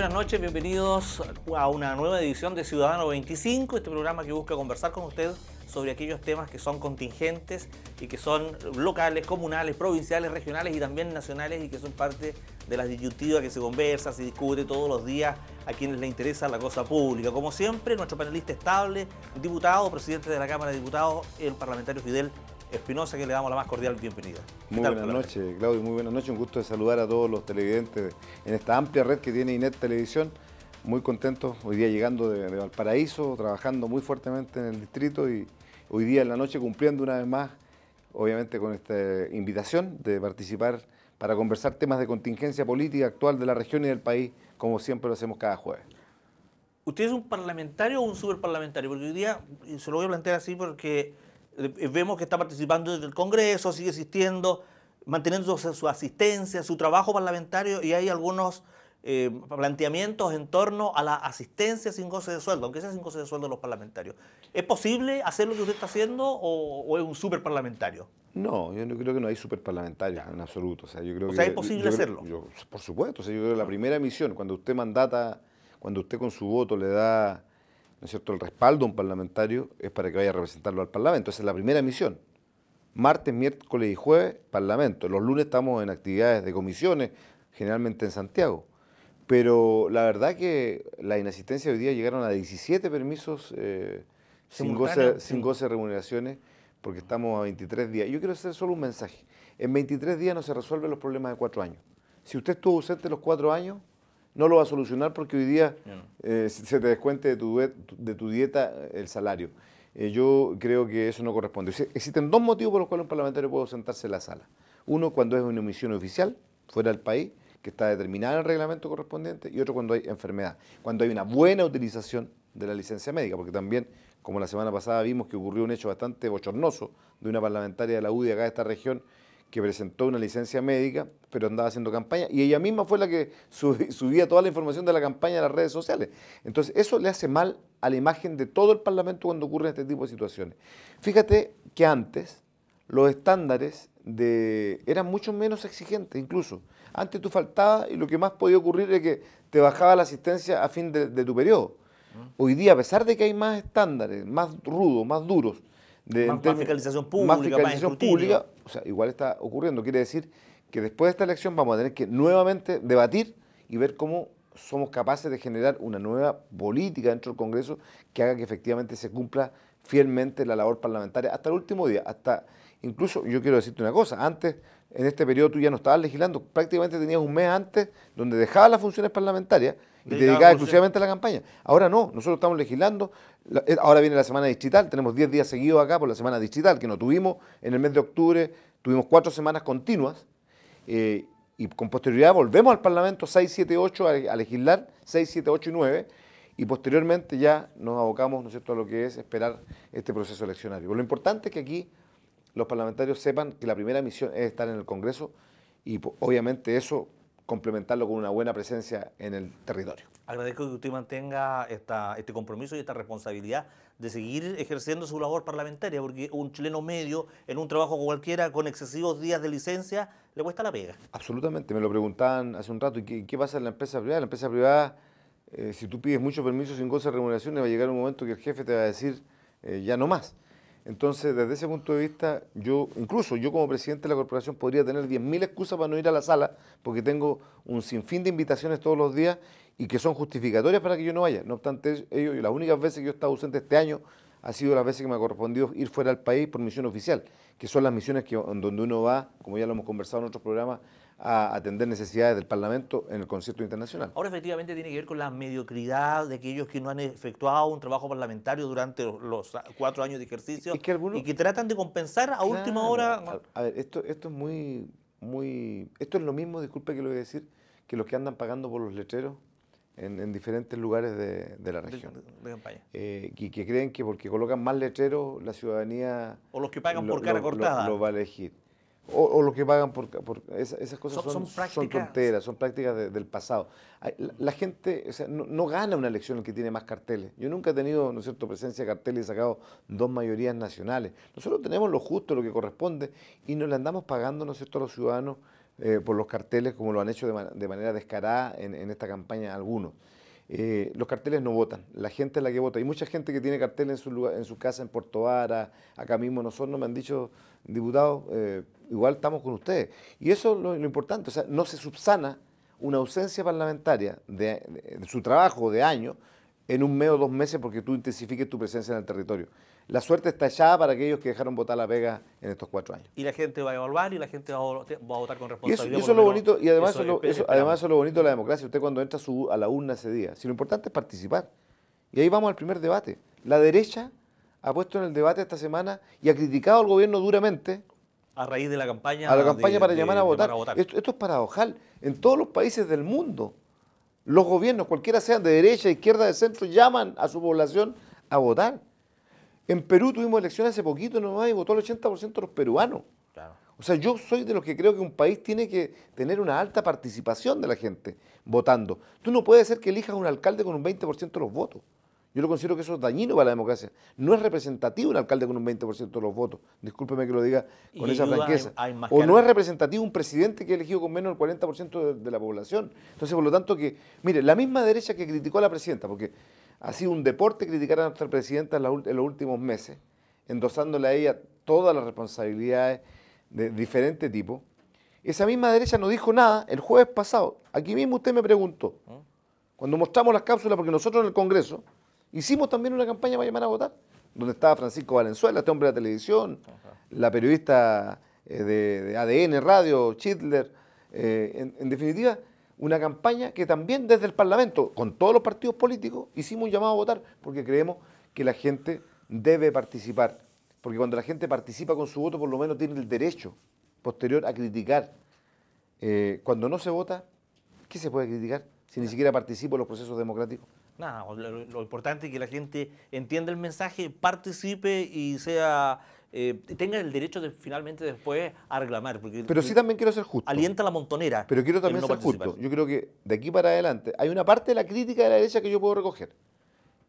buenas noches, bienvenidos a una nueva edición de Ciudadano 25, este programa que busca conversar con usted sobre aquellos temas que son contingentes y que son locales, comunales, provinciales, regionales y también nacionales y que son parte de las disyuntiva que se conversa, se discute todos los días a quienes le interesa la cosa pública. Como siempre, nuestro panelista estable, diputado, presidente de la Cámara de Diputados, el parlamentario Fidel Espinosa, que le damos la más cordial bienvenida. Muy buenas noches, Claudio, muy buenas noches. Un gusto de saludar a todos los televidentes en esta amplia red que tiene INET Televisión. Muy contentos, hoy día llegando de, Valparaíso, trabajando muy fuertemente en el distrito y hoy día en la noche cumpliendo una vez más, obviamente con esta invitación de participar para conversar temas de contingencia política actual de la región y del país, como siempre lo hacemos cada jueves. ¿Usted es un parlamentario o un superparlamentario? Porque hoy día, se lo voy a plantear así porque eh, vemos que está participando desde el Congreso, sigue existiendo, manteniendo su, asistencia, su trabajo parlamentario y hay algunos eh, planteamientos en torno a la asistencia sin goce de sueldo, aunque sea sin goce de sueldo los parlamentarios. ¿Es posible hacer lo que usted está haciendo o, es un super parlamentario? No, yo no creo que no hay super parlamentarios en absoluto. O sea, yo creo ¿es posible hacerlo? por supuesto, yo creo que la ah. primera misión, cuando usted mandata, cuando usted con su voto le da cierto?, el respaldo a un parlamentario es para que vaya a representarlo al Parlamento. Esa es la primera misión. Martes, miércoles y jueves, Parlamento. Los lunes estamos en actividades de comisiones, generalmente en Santiago. Pero la verdad que la inasistencia hoy día llegaron a 17 permisos eh, sin, goce, sin de remuneraciones, porque estamos a 23 días. Yo quiero hacer solo un mensaje. En 23 días no se resuelven los problemas de cuatro años. Si usted estuvo ausente los cuatro años, no lo va a solucionar porque hoy día eh, se te descuente de tu, de tu dieta el salario. Eh, yo creo que eso no corresponde. Existen dos motivos por los cuales un parlamentario puede sentarse en la sala. Uno, cuando es una omisión oficial, fuera del país, que está determinada en el reglamento correspondiente, y otro cuando hay enfermedad, cuando hay una buena utilización de la licencia médica, porque también, como la semana pasada vimos que ocurrió un hecho bastante bochornoso de una parlamentaria de la UDI acá de esta región, que presentó una licencia médica, pero andaba haciendo campaña, y ella misma fue la que subía toda la información de la campaña a las redes sociales. Entonces, eso le hace mal a la imagen de todo el Parlamento cuando ocurren este tipo de situaciones. Fíjate que antes los estándares eran mucho menos exigentes incluso. Antes tú faltabas y lo que más podía ocurrir es que te bajaba la asistencia a fin de tu periodo. Mm. Hoy día, a pesar de que hay más estándares, más rudos, más duros, de más, fiscalización pública, o sea, igual está ocurriendo. Quiere decir que después de esta elección vamos a tener que nuevamente debatir y ver cómo somos capaces de generar una nueva política dentro del Congreso que haga que efectivamente se cumpla fielmente la labor parlamentaria hasta el último día, hasta incluso yo quiero decirte una cosa, antes en este periodo tú ya no estabas legislando, prácticamente tenías un mes antes donde dejabas las funciones parlamentarias y te dedicabas exclusivamente a la campaña. Ahora no, nosotros estamos legislando, eh, ahora viene la semana digital, tenemos 10 días seguidos acá por la semana digital que no tuvimos en el mes de octubre, tuvimos cuatro semanas continuas eh, y con posterioridad volvemos al Parlamento 6, 7, 8 a, legislar 6, 7, 8 y 9 y posteriormente ya nos abocamos ¿no es cierto? a lo que es esperar este proceso eleccionario. lo importante es que aquí los parlamentarios sepan que la primera misión es estar en el Congreso y obviamente eso complementarlo con una buena presencia en el territorio. Agradezco que usted mantenga este compromiso y esta responsabilidad de seguir ejerciendo su labor parlamentaria, porque un chileno medio en un trabajo cualquiera con excesivos días de licencia le cuesta la pega. Absolutamente, me lo preguntaban hace un rato, ¿y qué, pasa en la empresa privada? La empresa privada, eh, si tú pides mucho permiso sin goce de remuneración, va a llegar un momento que el jefe te va a decir, eh, ya no más. Entonces, desde ese punto de vista, yo, incluso yo como presidente de la corporación podría tener 10.000 excusas para no ir a la sala, porque tengo un sinfín de invitaciones todos los días y que son justificatorias para que yo no vaya. No obstante, ellos, las únicas veces que yo he estado ausente este año ha sido las veces que me ha correspondido ir fuera del país por misión oficial, que son las misiones que, donde uno va, como ya lo hemos conversado en otros programas, a atender necesidades del Parlamento en el concierto internacional. Ahora efectivamente tiene que ver con la mediocridad de aquellos que no han efectuado un trabajo parlamentario durante los cuatro años de ejercicio y que tratan de compensar a última hora. A, ver, esto, esto es muy, muy... Esto es lo mismo, disculpe que lo voy a decir, que los que andan pagando por los letreros en, diferentes lugares de, la región. Eh, y que creen que porque colocan más letreros la ciudadanía... O los que pagan por cara cortada. va a elegir o, lo que pagan por, esas cosas son, son, tonteras, son prácticas del pasado. La, gente no, gana una elección el que tiene más carteles. Yo nunca he tenido, ¿no cierto?, presencia de carteles y sacado dos mayorías nacionales. Nosotros tenemos lo justo, lo que corresponde, y nos le andamos pagando, a los ciudadanos eh, por los carteles como lo han hecho de, manera descarada en, en esta campaña algunos. Eh, los carteles no votan, la gente es la que vota. y mucha gente que tiene carteles en su, en su casa, en Puerto Vara, acá mismo nosotros nos me han dicho, diputados, eh, igual estamos con ustedes. Y eso es lo, importante, o sea, no se subsana una ausencia parlamentaria de, su trabajo de años en un mes o dos meses porque tú intensifiques tu presencia en el territorio. La suerte está allá para aquellos que dejaron votar la Vega en estos cuatro años. Y la gente va a evaluar y la gente va a, votar con responsabilidad. Y eso, es lo bonito, y además es además bonito de la democracia. Usted cuando entra a la urna ese día, si lo importante es participar. Y ahí vamos al primer debate. La derecha ha puesto en el debate esta semana y ha criticado al gobierno duramente. A raíz de la campaña. A la campaña para llamar a votar. Esto, esto, es paradojal. En todos los países del mundo los gobiernos, cualquiera sean de derecha, izquierda, de centro, llaman a su población a votar. En Perú tuvimos elecciones hace poquito nomás y votó el 80% de los peruanos. O sea, yo soy de los que creo que un país tiene que tener una alta participación de la gente votando. Tú no puedes ser que elijas un alcalde con un 20% de los votos. Yo lo considero que eso es dañino para la democracia. No es representativo un alcalde con un 20% de los votos. Discúlpeme que lo diga con esa franqueza. o no es representativo un presidente que ha elegido con menos del 40% de, la población. Entonces, por lo tanto, que, mire, la misma derecha que criticó a la presidenta, porque ha sido un deporte criticar a nuestra presidenta en los últimos meses, endosándole a ella todas las responsabilidades de diferente tipo. Esa misma derecha no dijo nada el jueves pasado. Aquí mismo usted me preguntó, ¿Mm? cuando mostramos las cápsulas, porque nosotros en el Congreso Hicimos también una campaña para llamar a votar, donde estaba Francisco Valenzuela, este hombre de la televisión, la periodista eh, de, ADN Radio, Chitler. Eh, en, definitiva, una campaña que también desde el Parlamento, con todos los partidos políticos, hicimos un llamado a votar, porque creemos que la gente debe participar. Porque cuando la gente participa con su voto, por lo menos tiene el derecho posterior a criticar. Eh, cuando no se vota, ¿qué se puede criticar si ni siquiera participo en los procesos democráticos? lo, importante es que la gente entienda el mensaje, participe y sea eh, tenga el derecho de finalmente después a reclamar. pero sí también quiero ser justo. Alienta la montonera. Pero quiero también ser justo. Yo creo que de aquí para adelante hay una parte de la crítica de la derecha que yo puedo recoger.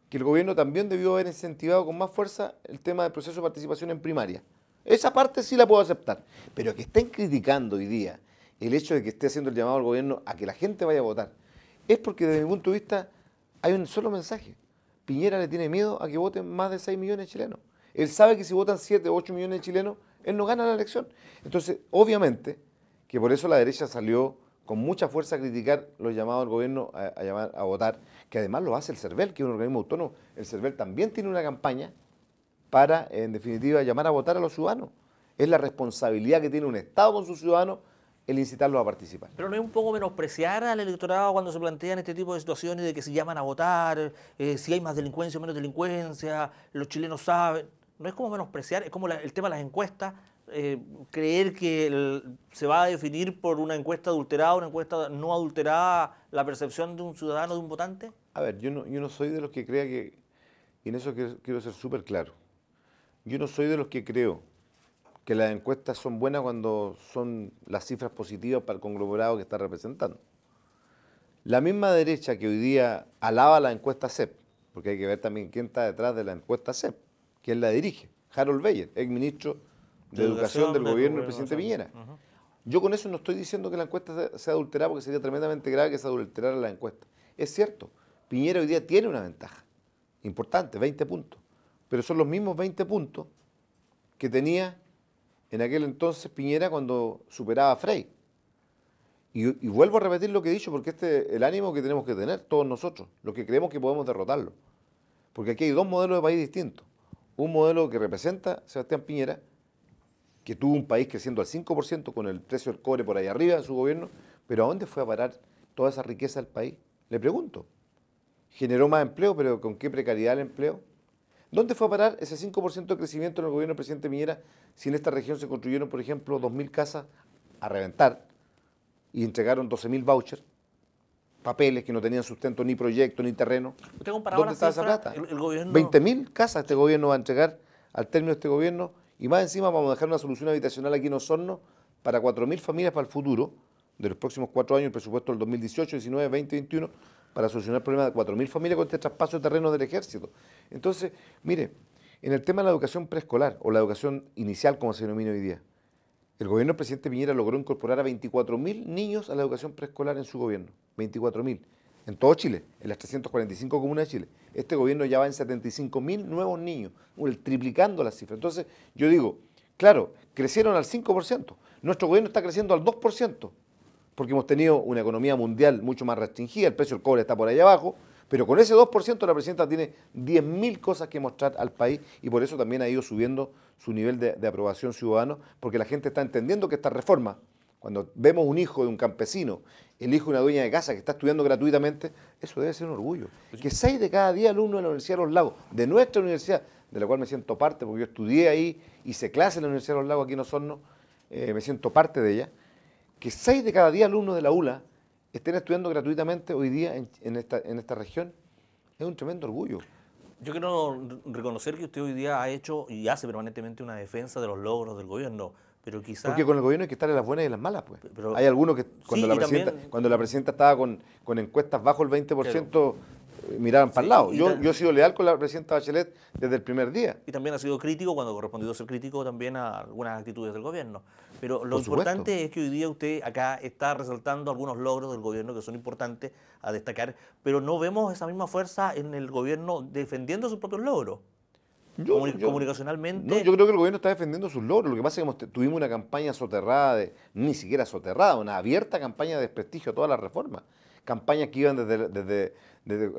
Que el gobierno también debió haber incentivado con más fuerza el tema del proceso de participación en primaria. Esa parte sí la puedo aceptar. Pero que estén criticando hoy día el hecho de que esté haciendo el llamado al gobierno a que la gente vaya a votar, es porque desde mi punto de vista hay un solo mensaje. Piñera le tiene miedo a que voten más de 6 millones de chilenos. Él sabe que si votan 7 o 8 millones de chilenos, él no gana la elección. Entonces, obviamente, que por eso la derecha salió con mucha fuerza a criticar los llamados al gobierno a, llamar, a votar, que además lo hace el CERVEL, que es un organismo autónomo. El CERVEL también tiene una campaña para, en definitiva, llamar a votar a los ciudadanos. Es la responsabilidad que tiene un Estado con sus ciudadanos el incitarlos a participar. Pero no es un poco menospreciar al electorado cuando se plantean este tipo de situaciones de que se llaman a votar, eh, si hay más delincuencia o menos delincuencia, los chilenos saben. No es como menospreciar, es como el tema de las encuestas, eh, creer que se va a definir por una encuesta adulterada, una encuesta no adulterada, la percepción de un ciudadano, de un votante. A ver, yo no, yo no soy de los que crea que, y en eso quiero, quiero ser súper claro, yo no soy de los que creo que las encuestas son buenas cuando son las cifras positivas para el conglomerado que está representando. La misma derecha que hoy día alaba la encuesta CEP, porque hay que ver también quién está detrás de la encuesta CEP, quién la dirige, Harold Beyer, ex ministro de, Educación, del, gobierno del presidente Piñera. Yo con eso no estoy diciendo que la encuesta sea adulterada, porque sería tremendamente grave que se adulterara la encuesta. Es cierto, Piñera hoy día tiene una ventaja importante, 20 puntos, pero son los mismos 20 puntos que tenía en aquel entonces Piñera cuando superaba a Frey. Y, vuelvo a repetir lo que he dicho, porque este es el ánimo que tenemos que tener todos nosotros, los que creemos que podemos derrotarlo. Porque aquí hay dos modelos de país distintos. Un modelo que representa Sebastián Piñera, que tuvo un país creciendo al 5% con el precio del cobre por ahí arriba de su gobierno, pero ¿a dónde fue a parar toda esa riqueza del país? Le pregunto. Generó más empleo, pero ¿con qué precariedad el empleo? ¿Dónde fue a parar ese 5% de crecimiento en el gobierno del presidente Miñera si en esta región se construyeron, por ejemplo, 2.000 casas a reventar y entregaron 12.000 vouchers? papeles que no tenían sustento, ni proyecto, ni terreno. ¿Dónde está esa plata? 20.000 casas este gobierno va a entregar al término de este gobierno y más encima vamos a dejar una solución habitacional aquí en Osorno para 4.000 familias para el futuro, de los próximos cuatro años, el presupuesto del 2018, 19, 20, 21, para solucionar el problema de 4.000 familias con este traspaso de terreno del ejército. Entonces, mire, en el tema de la educación preescolar o la educación inicial, como se denomina hoy día, el gobierno del presidente Piñera logró incorporar a 24.000 niños a la educación preescolar en su gobierno. 24.000. En todo Chile, en las 345 comunas de Chile. Este gobierno ya va en 75.000 nuevos niños, triplicando la cifra. Entonces, yo digo, claro, crecieron al 5%. Nuestro gobierno está creciendo al 2% porque hemos tenido una economía mundial mucho más restringida, el precio del cobre está por ahí abajo, pero con ese 2% la presidenta tiene 10.000 cosas que mostrar al país y por eso también ha ido subiendo su nivel de, aprobación ciudadano, porque la gente está entendiendo que esta reforma, cuando vemos un hijo de un campesino, el hijo de una dueña de casa que está estudiando gratuitamente, eso debe ser un orgullo. Pues que seis de cada 10 alumnos de la Universidad de los Lagos, de nuestra universidad, de la cual me siento parte, porque yo estudié ahí, hice clase en la Universidad de los Lagos aquí en Osorno, eh, me siento parte de ella, que seis de cada 10 alumnos de la ULA estén estudiando gratuitamente hoy día en, esta, en esta región, es un tremendo orgullo. Yo quiero reconocer que usted hoy día ha hecho y hace permanentemente una defensa de los logros del gobierno, pero quizás... Porque con el gobierno hay que estar en las buenas y en las malas, pues. Hay algunos que cuando, la, presidenta, cuando la presidenta estaba con, encuestas bajo el 20% miraban para el lado. Yo, he sido leal con la presidenta Bachelet desde el primer día. Y también ha sido crítico, cuando correspondido ser crítico, también a algunas actitudes del gobierno. Pero lo importante es que hoy día usted acá está resaltando algunos logros del gobierno que son importantes a destacar, pero no vemos esa misma fuerza en el gobierno defendiendo sus propios logros. comunicacionalmente. No, yo creo que el gobierno está defendiendo sus logros. Lo que pasa es que tuvimos una campaña soterrada, de, ni siquiera soterrada, una abierta campaña de desprestigio a todas las reformas campañas que iban desde,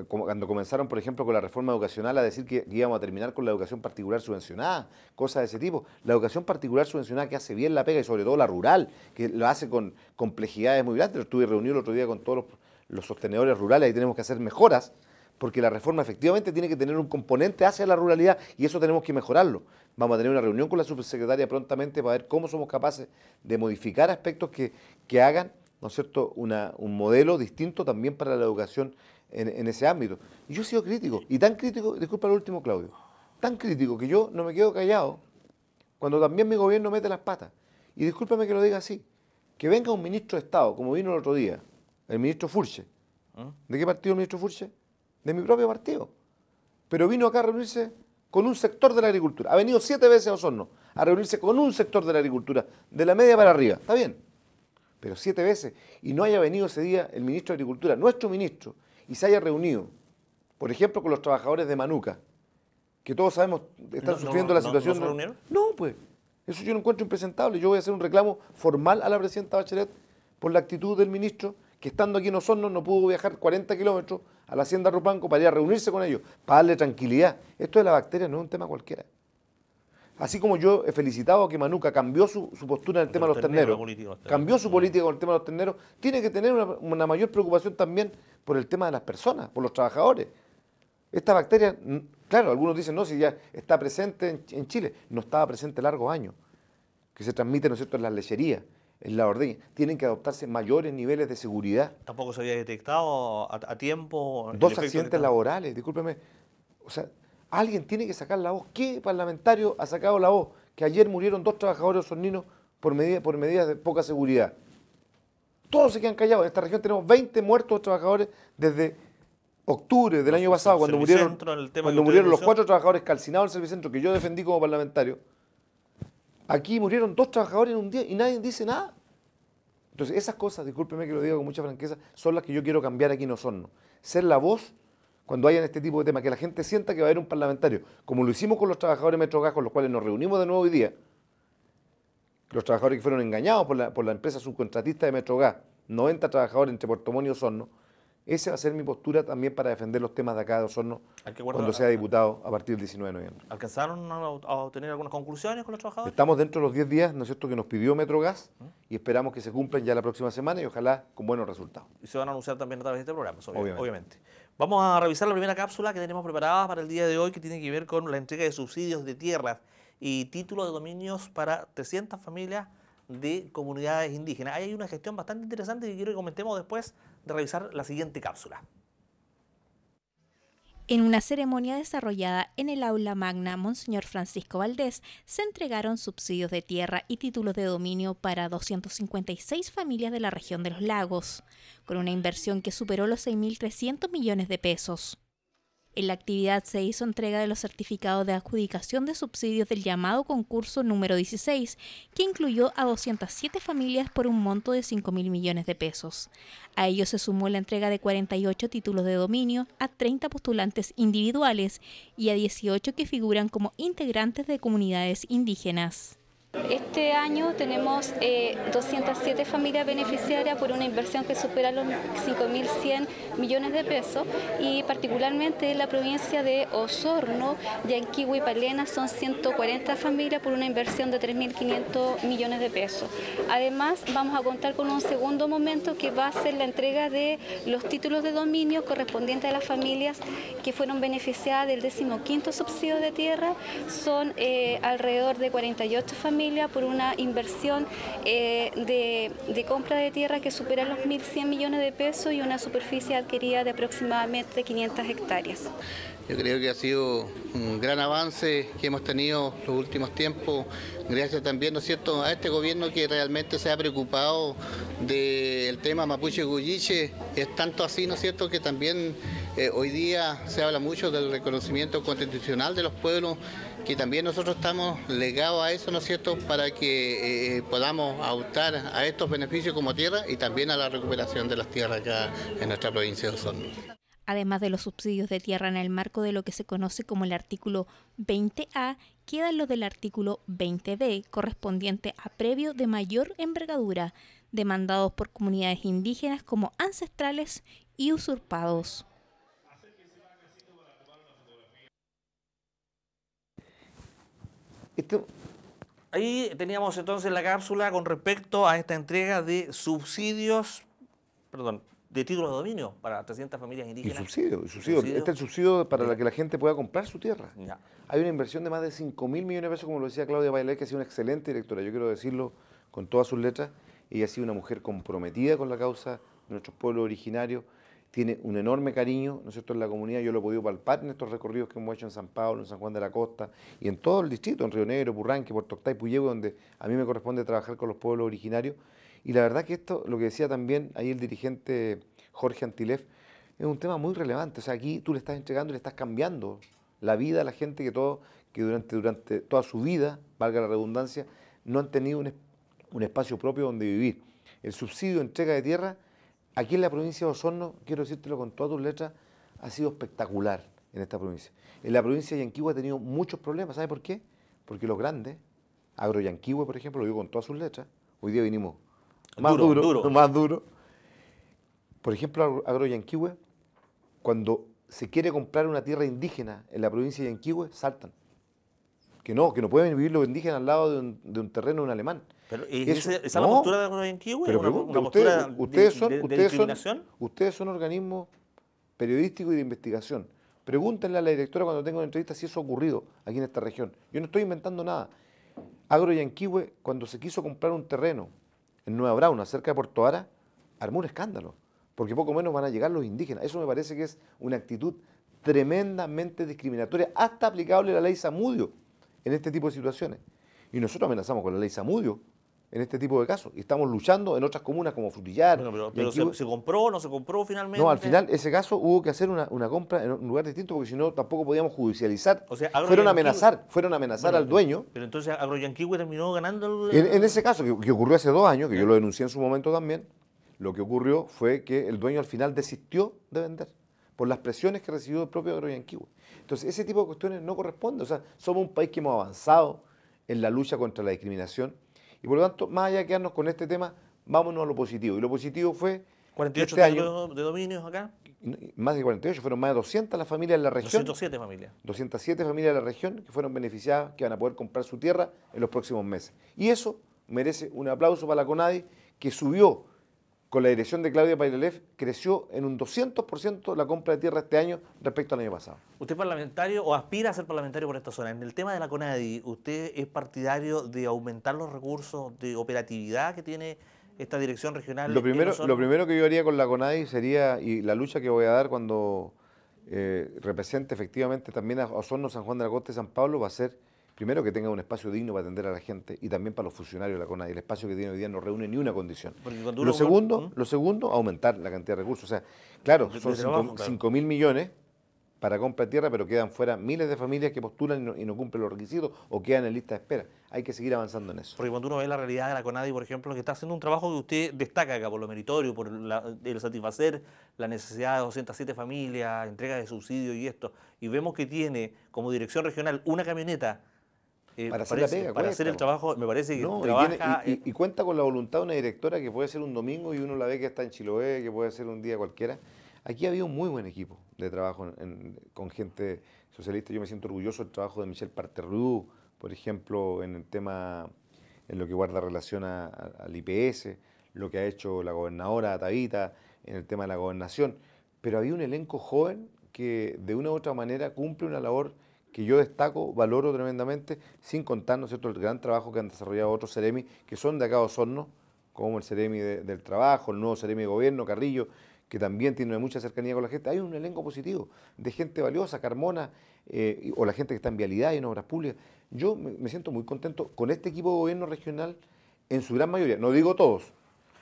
cuando comenzaron, por ejemplo, con la reforma educacional a decir que íbamos a terminar con la educación particular subvencionada, cosas de ese tipo. La educación particular subvencionada que hace bien la pega y sobre todo la rural, que lo hace con complejidades muy grandes. Yo estuve reunido el otro día con todos los, sostenedores rurales y tenemos que hacer mejoras porque la reforma efectivamente tiene que tener un componente hacia la ruralidad y eso tenemos que mejorarlo. Vamos a tener una reunión con la subsecretaria prontamente para ver cómo somos capaces de modificar aspectos que, que hagan ¿no es cierto?, un modelo distinto también para la educación en, ese ámbito. Y yo he sido crítico, y tan crítico, disculpa lo último, Claudio, tan crítico que yo no me quedo callado cuando también mi gobierno mete las patas. Y discúlpame que lo diga así, que venga un ministro de Estado, como vino el otro día, el ministro Furche. ¿Ah? ¿De qué partido el ministro Furche? De mi propio partido. Pero vino acá a reunirse con un sector de la agricultura. Ha venido siete veces a Osorno a reunirse con un sector de la agricultura, de la media para arriba. Está bien, pero siete veces, y no haya venido ese día el ministro de Agricultura, nuestro ministro, y se haya reunido, por ejemplo, con los trabajadores de Manuca, que todos sabemos están sufriendo la situación. ¿No se reunieron? No, pues. Eso yo lo encuentro impresentable. Yo voy a hacer un reclamo formal a la presidenta Bachelet por la actitud del ministro que estando aquí en Osorno no pudo viajar 40 kilómetros a la hacienda Rupanco para ir a reunirse con ellos, para darle tranquilidad. Esto de la bacteria no es un tema cualquiera. Así como yo he felicitado a que Manuca cambió su, postura en el tema de los terneros, cambió su política con el tema de los terneros, tiene que tener una, mayor preocupación también por el tema de las personas, por los trabajadores. Esta bacteria, claro, algunos dicen, no, si ya está presente en, Chile, no estaba presente largos años, que se transmite, ¿no es cierto?, en las lecherías, en la ordeña. Tienen que adoptarse mayores niveles de seguridad. Tampoco se había detectado a, a tiempo. Dos accidentes laborales, discúlpeme. O sea, Alguien tiene que sacar la voz. ¿Qué parlamentario ha sacado la voz? Que ayer murieron dos trabajadores osorninos por, por medidas de poca seguridad. Todos se quedan callados. En esta región tenemos 20 muertos trabajadores desde octubre del año pasado, cuando murieron, cuando murieron los cuatro trabajadores calcinados en el servicentro que yo defendí como parlamentario. Aquí murieron dos trabajadores en un día y nadie dice nada. Entonces, esas cosas, discúlpeme que lo diga con mucha franqueza, son las que yo quiero cambiar aquí en Osorno. Ser la voz cuando hayan este tipo de temas, que la gente sienta que va a haber un parlamentario, como lo hicimos con los trabajadores de Metrogas, con los cuales nos reunimos de nuevo hoy día, los trabajadores que fueron engañados por la, empresa subcontratista de Metrogas, 90 trabajadores entre Puerto y Osorno, esa va a ser mi postura también para defender los temas de acá de Osorno cuando sea diputado a partir del 19 de noviembre. ¿Alcanzaron a obtener algunas conclusiones con los trabajadores? Estamos dentro de los 10 días, ¿no es cierto?, que nos pidió Metrogas y esperamos que se cumplan ya la próxima semana y ojalá con buenos resultados. Y se van a anunciar también a través de este programa, obviamente. Vamos a revisar la primera cápsula que tenemos preparada para el día de hoy que tiene que ver con la entrega de subsidios de tierras y títulos de dominios para 300 familias de comunidades indígenas. Ahí hay una gestión bastante interesante que quiero que comentemos después de revisar la siguiente cápsula. En una ceremonia desarrollada en el aula magna Monseñor Francisco Valdés, se entregaron subsidios de tierra y títulos de dominio para 256 familias de la región de los lagos, con una inversión que superó los 6.300 millones de pesos. En la actividad se hizo entrega de los certificados de adjudicación de subsidios del llamado concurso número 16, que incluyó a 207 familias por un monto de 5 mil millones de pesos. A ello se sumó la entrega de 48 títulos de dominio a 30 postulantes individuales y a 18 que figuran como integrantes de comunidades indígenas. Este año tenemos 207 eh, familias beneficiarias por una inversión que supera los 5.100 millones de pesos y particularmente en la provincia de Osorno, Yanquihue y Palena son 140 familias por una inversión de 3.500 millones de pesos. Además vamos a contar con un segundo momento que va a ser la entrega de los títulos de dominio correspondientes a las familias que fueron beneficiadas del 15 subsidio de tierra. Son eh, alrededor de 48 familias por una inversión eh, de, compra de tierra que supera los 1.100 millones de pesos y una superficie adquirida de aproximadamente 500 hectáreas. Yo creo que ha sido un gran avance que hemos tenido los últimos tiempos, gracias también, ¿no cierto?, a este gobierno que realmente se ha preocupado del tema Mapuche-Guyiche. Es tanto así, ¿no es cierto?, que también eh, hoy día se habla mucho del reconocimiento constitucional de los pueblos que también nosotros estamos legados a eso, ¿no es cierto?, para que eh, podamos optar a estos beneficios como tierra y también a la recuperación de las tierras acá en nuestra provincia de Osorno. Además de los subsidios de tierra en el marco de lo que se conoce como el artículo 20A, quedan los del artículo 20B, correspondiente a previo de mayor envergadura, demandados por comunidades indígenas como ancestrales y usurpados. ahí teníamos entonces la cápsula con respecto a esta entrega de subsidios, perdón, de títulos de dominio para 300 familias indígenas. Y subsidio, subsidio. Este es el subsidio para que la gente pueda comprar su tierra. Hay una inversión de más de 5 mil millones de pesos, como lo decía Claudia Bailey, que ha sido una excelente directora, yo quiero decirlo con todas sus letras. Ella ha sido una mujer comprometida con la causa de nuestros pueblos originarios tiene un enorme cariño, ¿no es cierto?, en la comunidad. Yo lo he podido palpar en estos recorridos que hemos hecho en San Pablo, en San Juan de la Costa y en todo el distrito, en Río Negro, Purranque, Puerto y Puyehue, donde a mí me corresponde trabajar con los pueblos originarios. Y la verdad que esto, lo que decía también ahí el dirigente Jorge Antilef, es un tema muy relevante. O sea, aquí tú le estás entregando, y le estás cambiando la vida a la gente que, todo, que durante, durante toda su vida, valga la redundancia, no han tenido un, un espacio propio donde vivir. El subsidio de entrega de tierra aquí en la provincia de Osorno, quiero decírtelo con todas tus letras, ha sido espectacular en esta provincia. En la provincia de Yanquihue ha tenido muchos problemas, ¿sabe por qué? Porque los grandes, Agroyanquihue, por ejemplo, lo digo con todas sus letras, hoy día vinimos más duro, más duro. Por ejemplo, Agroyanquihue, cuando se quiere comprar una tierra indígena en la provincia de Yanquihue, saltan. Que no, que no pueden vivir los indígenas al lado de de un terreno de un alemán esa, es la postura de Agroyanquihue? ustedes, son, ustedes son, organismos periodísticos y de investigación. Pregúntenle a la directora cuando tenga una entrevista si eso ha ocurrido aquí en esta región. Yo no estoy inventando nada. Agro cuando se quiso comprar un terreno en Nueva Brauna, cerca de Puerto Ara, armó un escándalo, porque poco menos van a llegar los indígenas. Eso me parece que es una actitud tremendamente discriminatoria, hasta aplicable la ley Samudio en este tipo de situaciones. Y nosotros amenazamos con la ley Samudio en este tipo de casos. Y estamos luchando en otras comunas como Frutillar. Bueno, pero, se, se, compró no se compró finalmente? No, al final ese caso hubo que hacer una, compra en un lugar distinto porque si no tampoco podíamos judicializar. fueron a amenazar, fueron a amenazar al dueño. Pero entonces Agroyanquihue terminó ganando el... en, ese caso, que, ocurrió hace dos años, que yo lo denuncié en su momento también, lo que ocurrió fue que el dueño al final desistió de vender por las presiones que recibió el propio Agroyanquihue. Entonces ese tipo de cuestiones no corresponde. O sea, somos un país que hemos avanzado en la lucha contra la discriminación y por lo tanto, más allá de quedarnos con este tema, vámonos a lo positivo. Y lo positivo fue... 48 este años de dominios acá. Más de 48, fueron más de 200 las familias de la región. 207 familias. 207 familias de la región que fueron beneficiadas, que van a poder comprar su tierra en los próximos meses. Y eso merece un aplauso para la CONADI, que subió con la dirección de Claudia Pairelef, creció en un 200% la compra de tierra este año respecto al año pasado. ¿Usted es parlamentario o aspira a ser parlamentario por esta zona? En el tema de la CONADI, ¿usted es partidario de aumentar los recursos de operatividad que tiene esta dirección regional? Lo primero, lo primero que yo haría con la CONADI sería, y la lucha que voy a dar cuando eh, represente efectivamente también a Osorno, San Juan de la Costa y San Pablo, va a ser primero que tenga un espacio digno para atender a la gente y también para los funcionarios de la CONADI. El espacio que tiene hoy día no reúne ni una condición. Lo, segundo, ¿Mm? lo segundo, aumentar la cantidad de recursos. O sea, claro, son 5.000 millones para compra de tierra, pero quedan fuera miles de familias que postulan y no, cumplen los requisitos o quedan en lista de espera. Hay que seguir avanzando en eso. Porque cuando uno ve la realidad de la CONADI, por ejemplo, que está haciendo un trabajo que usted destaca acá por lo meritorio, por el satisfacer la necesidad de 207 familias, entrega de subsidios y esto, y vemos que tiene como dirección regional una camioneta eh, para hacer Para el trabajo, me parece que trabaja, eh. y, cuenta con la voluntad de una directora que puede ser un domingo y uno la ve que está en Chiloé, que puede ser un día cualquiera. Aquí había un muy buen equipo de trabajo con gente socialista. Yo me siento orgulloso del trabajo de Michel Parterru, por ejemplo, en el tema, en lo que guarda relación al IPS, lo que ha hecho la gobernadora Tavita, en el tema de la gobernación. Pero había un elenco joven que de una u otra manera cumple una labor que yo destaco, valoro tremendamente, sin contar, ¿no el gran trabajo que han desarrollado otros Ceremi, que son de acá de Osorno, como el Ceremi del Trabajo, el nuevo Ceremi de Gobierno, Carrillo, que también tiene mucha cercanía con la gente. Hay un elenco positivo de gente valiosa, Carmona, eh, o la gente que está en vialidad y en obras públicas. Yo me siento muy contento con este equipo de gobierno regional en su gran mayoría, no digo todos,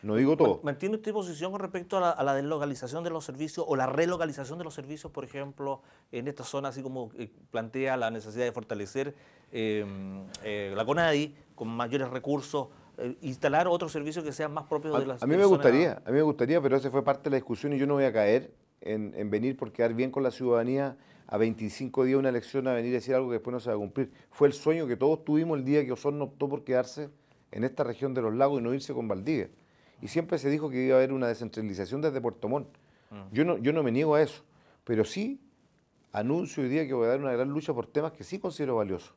no digo todo. ¿Mantiene usted posición con respecto a la, deslocalización de los servicios o la relocalización de los servicios, por ejemplo, en esta zona, así como eh, plantea la necesidad de fortalecer em, eh, la CONADI con mayores recursos? Eh, instalar otros servicios que sean más propios de las a mí me gustaría a mí me gustaría pero esa fue parte de la discusión y yo no voy a caer en, venir por quedar bien con la ciudadanía a 25 días de una elección a venir a decir algo que después no se va a cumplir. Fue el sueño que todos tuvimos el día que Osorno optó por quedarse en esta región de los lagos y no irse con Valdivia y siempre se dijo que iba a haber una descentralización desde Puerto Montt. Mm. Yo, no, yo no me niego a eso, pero sí anuncio hoy día que voy a dar una gran lucha por temas que sí considero valiosos.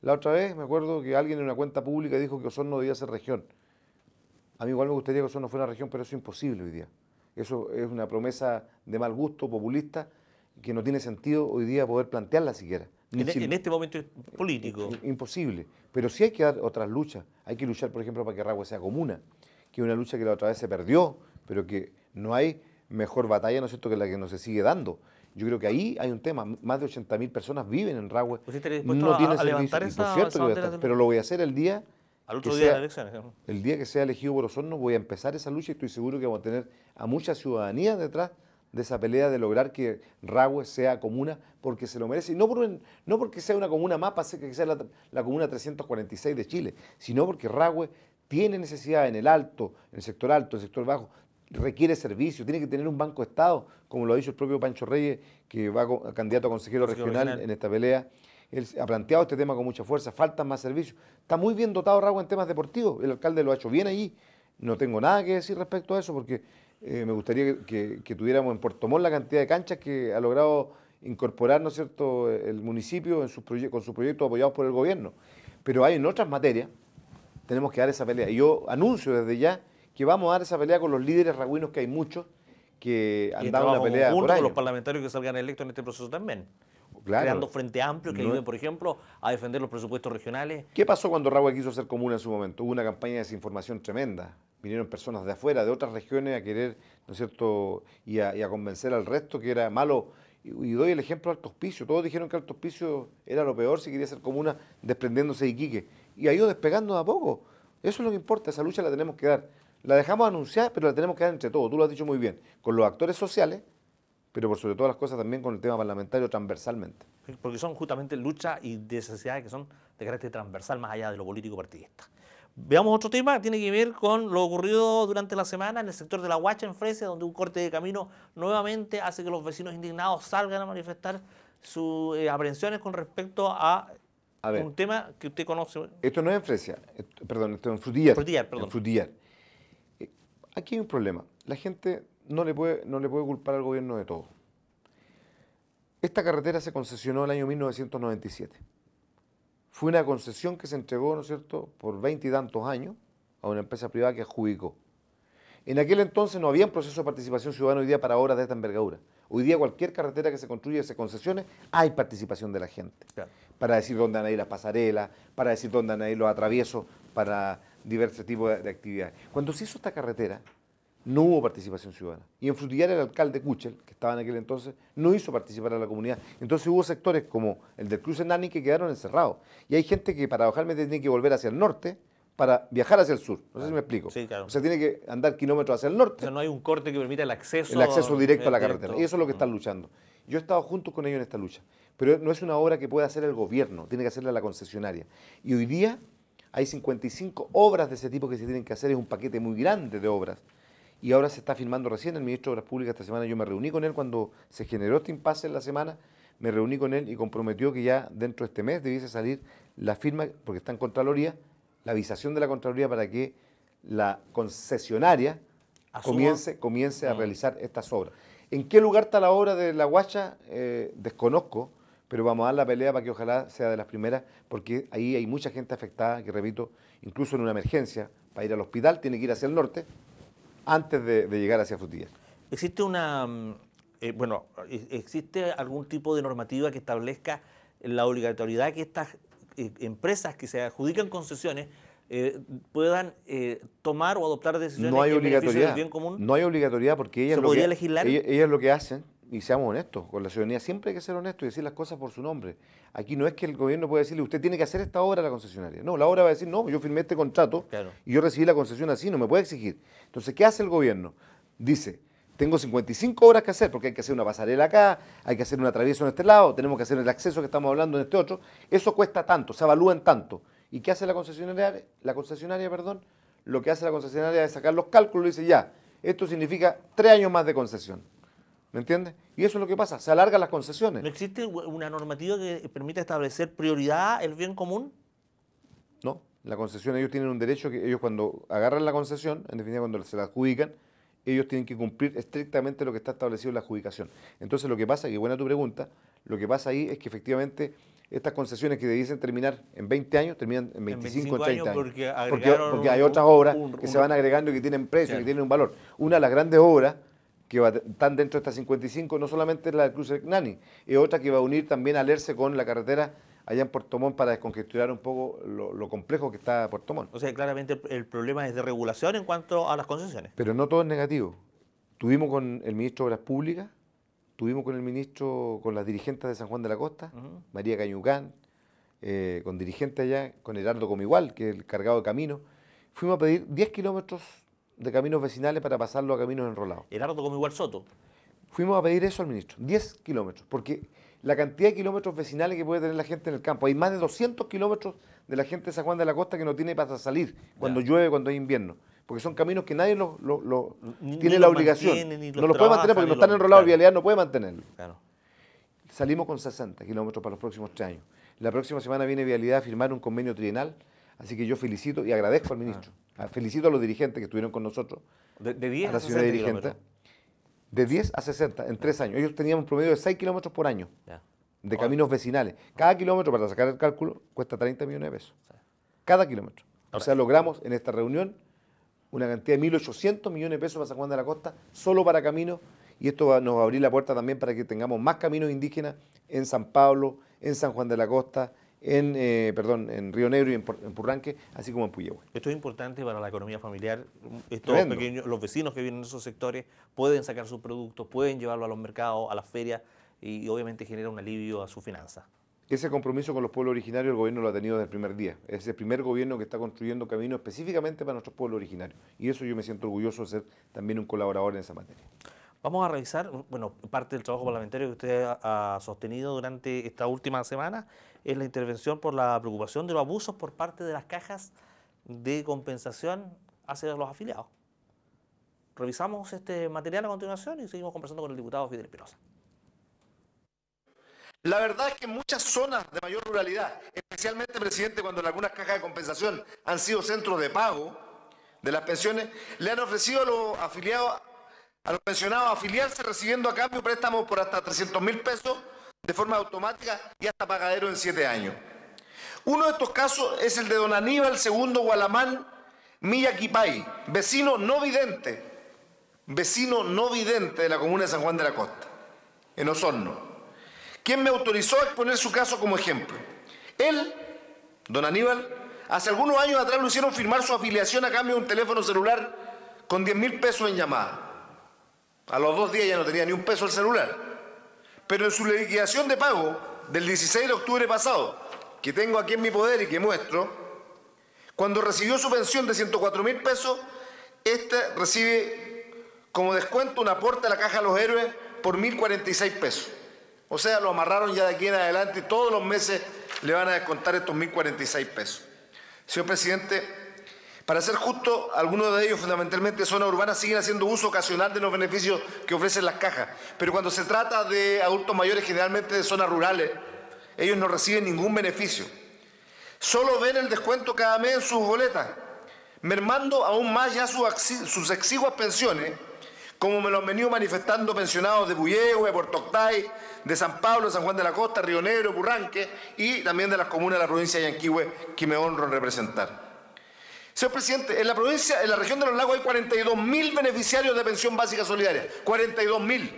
La otra vez me acuerdo que alguien en una cuenta pública dijo que Osorno debía ser región. A mí igual me gustaría que Osorno fuera una región, pero eso es imposible hoy día. Eso es una promesa de mal gusto, populista, que no tiene sentido hoy día poder plantearla siquiera. E-, en, este momento político. Imposible. Pero sí hay que dar otras luchas. Hay que luchar, por ejemplo, para que Ragua sea comuna que una lucha que la otra vez se perdió, pero que no hay mejor batalla, ¿no es cierto?, que la que nos se sigue dando. Yo creo que ahí hay un tema. Más de 80.000 personas viven en Ragüe. no a, tiene levantar esa, Pero lo voy a hacer el día... Al otro día de El día que sea elegido por Osorno voy a empezar esa lucha y estoy seguro que vamos a tener a mucha ciudadanía detrás de esa pelea de lograr que Ragüe sea comuna porque se lo merece. Y no, no porque sea una comuna más, que sea la, comuna 346 de Chile, sino porque Ragüe tiene necesidad en el alto, en el sector alto, en el sector bajo, requiere servicio, tiene que tener un banco de Estado, como lo ha dicho el propio Pancho Reyes, que va candidato a consejero regional, en esta pelea. Él ha planteado este tema con mucha fuerza, faltan más servicios. Está muy bien dotado Rago en temas deportivos, el alcalde lo ha hecho bien allí. No tengo nada que decir respecto a eso porque eh, me gustaría que, tuviéramos en Puerto Montt la cantidad de canchas que ha logrado incorporar ¿no es cierto? el municipio con sus proyectos apoyados por el gobierno. Pero hay en otras materias, tenemos que dar esa pelea. Y yo anuncio desde ya que vamos a dar esa pelea con los líderes raguinos, que hay muchos que han dado la pelea. Por con los parlamentarios que salgan electos en este proceso también. Claro. Creando frente amplio que ayuden, por ejemplo, a defender los presupuestos regionales. ¿Qué pasó cuando Ragua quiso ser comuna en su momento? Hubo una campaña de desinformación tremenda. Vinieron personas de afuera, de otras regiones, a querer, ¿no es cierto?, y a, convencer al resto que era malo y doy el ejemplo de Alto Todos dijeron que Alto Hospicio era lo peor si quería ser comuna desprendiéndose de Iquique y ha ido despegando de a poco. Eso es lo que importa, esa lucha la tenemos que dar. La dejamos anunciar, pero la tenemos que dar entre todos. Tú lo has dicho muy bien, con los actores sociales, pero por sobre todas las cosas también con el tema parlamentario transversalmente. Porque son justamente luchas y necesidades que son de carácter transversal, más allá de lo político partidista. Veamos otro tema, tiene que ver con lo ocurrido durante la semana en el sector de la Huacha en Fresia, donde un corte de camino nuevamente hace que los vecinos indignados salgan a manifestar sus aprensiones eh, aprehensiones con respecto a un tema que usted conoce. Esto no es en Fresia, perdón, esto es en Frutillar. Frutillar, perdón. En Frutillar. Eh, aquí hay un problema. La gente no le, puede, no le puede culpar al gobierno de todo. Esta carretera se concesionó en el año 1997. Fue una concesión que se entregó, ¿no es cierto?, por veinte y tantos años a una empresa privada que adjudicó. En aquel entonces no había un proceso de participación ciudadana hoy día para obras de esta envergadura. Hoy día cualquier carretera que se construye se concesione, hay participación de la gente. Claro para decir dónde van a ir las pasarelas, para decir dónde van a ir los atraviesos, para diversos tipos de, actividades. Cuando se hizo esta carretera, no hubo participación ciudadana. Y en Frutillar el alcalde Kuchel, que estaba en aquel entonces, no hizo participar a la comunidad. Entonces hubo sectores como el del Cruce Nani que quedaron encerrados. Y hay gente que para bajarme tiene que volver hacia el norte para viajar hacia el sur. No sé si ah, me explico. O sea, tiene que andar kilómetros hacia el norte. O sea, no hay un corte que permita el acceso. El acceso directo a la carretera. Y eso es lo que están luchando. Yo he estado junto con ellos en esta lucha. Pero no es una obra que pueda hacer el gobierno, tiene que hacerla la concesionaria. Y hoy día hay 55 obras de ese tipo que se tienen que hacer, es un paquete muy grande de obras. Y ahora se está firmando recién el ministro de Obras Públicas esta semana. Yo me reuní con él cuando se generó este impasse en la semana me reuní con él y comprometió que ya dentro de este mes debiese salir la firma, porque está en Contraloría, la visación de la Contraloría para que la concesionaria comience, comience a mm. realizar estas obras. ¿En qué lugar está la obra de la Guacha? Eh, desconozco, pero vamos a dar la pelea para que ojalá sea de las primeras, porque ahí hay mucha gente afectada, que repito, incluso en una emergencia, para ir al hospital tiene que ir hacia el norte antes de, llegar hacia Futilla. Existe una, mm, eh, bueno, ¿e-, existe algún tipo de normativa que establezca la obligatoriedad que estas empresas que se adjudican concesiones eh, puedan eh, tomar o adoptar decisiones no hay obligatoriedad bien común? No hay obligatoriedad porque ellas, lo que, Ellas, lo que hacen, y seamos honestos, con la ciudadanía siempre hay que ser honesto y decir las cosas por su nombre. Aquí no es que el gobierno pueda decirle, usted tiene que hacer esta obra a la concesionaria. No, la obra va a decir, no, yo firmé este contrato y yo recibí la concesión así, no me puede exigir. Entonces, ¿qué hace el gobierno? Dice, tengo 55 horas que hacer, porque hay que hacer una pasarela acá, hay que hacer una traviesa en este lado, tenemos que hacer el acceso que estamos hablando en este otro. Eso cuesta tanto, se evalúa tanto. ¿Y qué hace la concesionaria? La concesionaria, perdón, lo que hace la concesionaria es sacar los cálculos y dice, ya, esto significa tres años más de concesión. ¿Me entiendes? Y eso es lo que pasa, se alargan las concesiones. ¿No existe una normativa que permita establecer prioridad el bien común? No, la concesión, ellos tienen un derecho que ellos cuando agarran la concesión, en definitiva cuando se la adjudican, ellos tienen que cumplir estrictamente lo que está establecido en la adjudicación. Entonces lo que pasa, que buena tu pregunta, lo que pasa ahí es que efectivamente estas concesiones que te dicen terminar en 20 años, terminan en 25 o 30 años. Porque, hay otras obras que se van agregando y que tienen precio, que tienen un valor. Una de las grandes obras que están dentro de estas 55 no solamente es la del cruce Nani, es otra que va a unir también a Lerse con la carretera allá en Puerto Montt para descongestionar un poco lo, complejo que está Puerto Montt. O sea, claramente el, problema es de regulación en cuanto a las concesiones. Pero no todo es negativo. Tuvimos con el ministro de Obras Públicas, tuvimos con el ministro, con las dirigentes de San Juan de la Costa, María Cañucán, eh, con dirigentes allá, con Herardo Comigual, que es el cargado de caminos. Fuimos a pedir 10 kilómetros de caminos vecinales para pasarlo a caminos enrolados. ¿Herardo Comigual Soto. Fuimos a pedir eso al ministro, 10 kilómetros, porque la cantidad de kilómetros vecinales que puede tener la gente en el campo. Hay más de 200 kilómetros de la gente de San Juan de la Costa que no tiene para salir cuando llueve, cuando hay invierno. Porque son caminos que nadie los, tiene la obligación. no los puede mantener porque no están enrolados, vialidad no puede mantenerlo. Salimos con 60 kilómetros para los próximos tres años. La próxima semana viene Vialidad a firmar un convenio trienal, así que yo felicito y agradezco al ministro. Ah. Ah, felicito a los dirigentes que estuvieron con nosotros. De, de 10 a la de 10 a 60 en 3 años. Ellos teníamos un promedio de 6 kilómetros por año de caminos vecinales. Cada kilómetro, para sacar el cálculo, cuesta 30 millones de pesos. Cada kilómetro. O sea, logramos en esta reunión una cantidad de 1.800 millones de pesos para San Juan de la Costa, solo para caminos. Y esto nos va a abrir la puerta también para que tengamos más caminos indígenas en San Pablo, en San Juan de la Costa, en, eh, perdón, en Río Negro y en, Purranque, así como en Puyehue. Esto es importante para la economía familiar. los vecinos que vienen en esos sectores pueden sacar sus productos, pueden llevarlo a los mercados, a las ferias y obviamente genera un alivio a su finanza. Ese compromiso con los pueblos originarios el gobierno lo ha tenido desde el primer día. Es el primer gobierno que está construyendo caminos específicamente para nuestros pueblos originarios. Y eso yo me siento orgulloso de ser también un colaborador en esa materia. Vamos a revisar, bueno, parte del trabajo parlamentario que usted ha, sostenido durante esta última semana es la intervención por la preocupación de los abusos por parte de las cajas de compensación hacia los afiliados. Revisamos este material a continuación y seguimos conversando con el diputado Fidel Pirosa. La verdad es que en muchas zonas de mayor ruralidad, especialmente, presidente, cuando algunas cajas de compensación han sido centros de pago de las pensiones, le han ofrecido a los afiliados a los afiliarse recibiendo a cambio préstamos por hasta 300 mil pesos de forma automática y hasta pagadero en siete años. Uno de estos casos es el de don Aníbal II Gualamán Millaquipay, vecino no vidente, vecino no vidente de la comuna de San Juan de la Costa, en Osorno, quien me autorizó a exponer su caso como ejemplo. Él, don Aníbal, hace algunos años atrás lo hicieron firmar su afiliación a cambio de un teléfono celular con 10 mil pesos en llamada. A los dos días ya no tenía ni un peso el celular. Pero en su liquidación de pago del 16 de octubre pasado, que tengo aquí en mi poder y que muestro, cuando recibió su pensión de 104 mil pesos, este recibe como descuento un aporte a la caja de los héroes por 1.046 pesos. O sea, lo amarraron ya de aquí en adelante y todos los meses le van a descontar estos 1.046 pesos. Señor presidente, para ser justo, algunos de ellos, fundamentalmente zonas urbanas, siguen haciendo uso ocasional de los beneficios que ofrecen las cajas. Pero cuando se trata de adultos mayores, generalmente de zonas rurales, ellos no reciben ningún beneficio. Solo ven el descuento cada mes en sus boletas, mermando aún más ya sus exiguas pensiones, como me lo han venido manifestando pensionados de Puyehue, de Puerto Octay, de San Pablo, de San Juan de la Costa, Río Negro, Burranque y también de las comunas de la provincia de Yanquihue que me honro en representar. Señor presidente, en la provincia, en la región de los lagos hay 42 mil beneficiarios de pensión básica solidaria. 42 mil.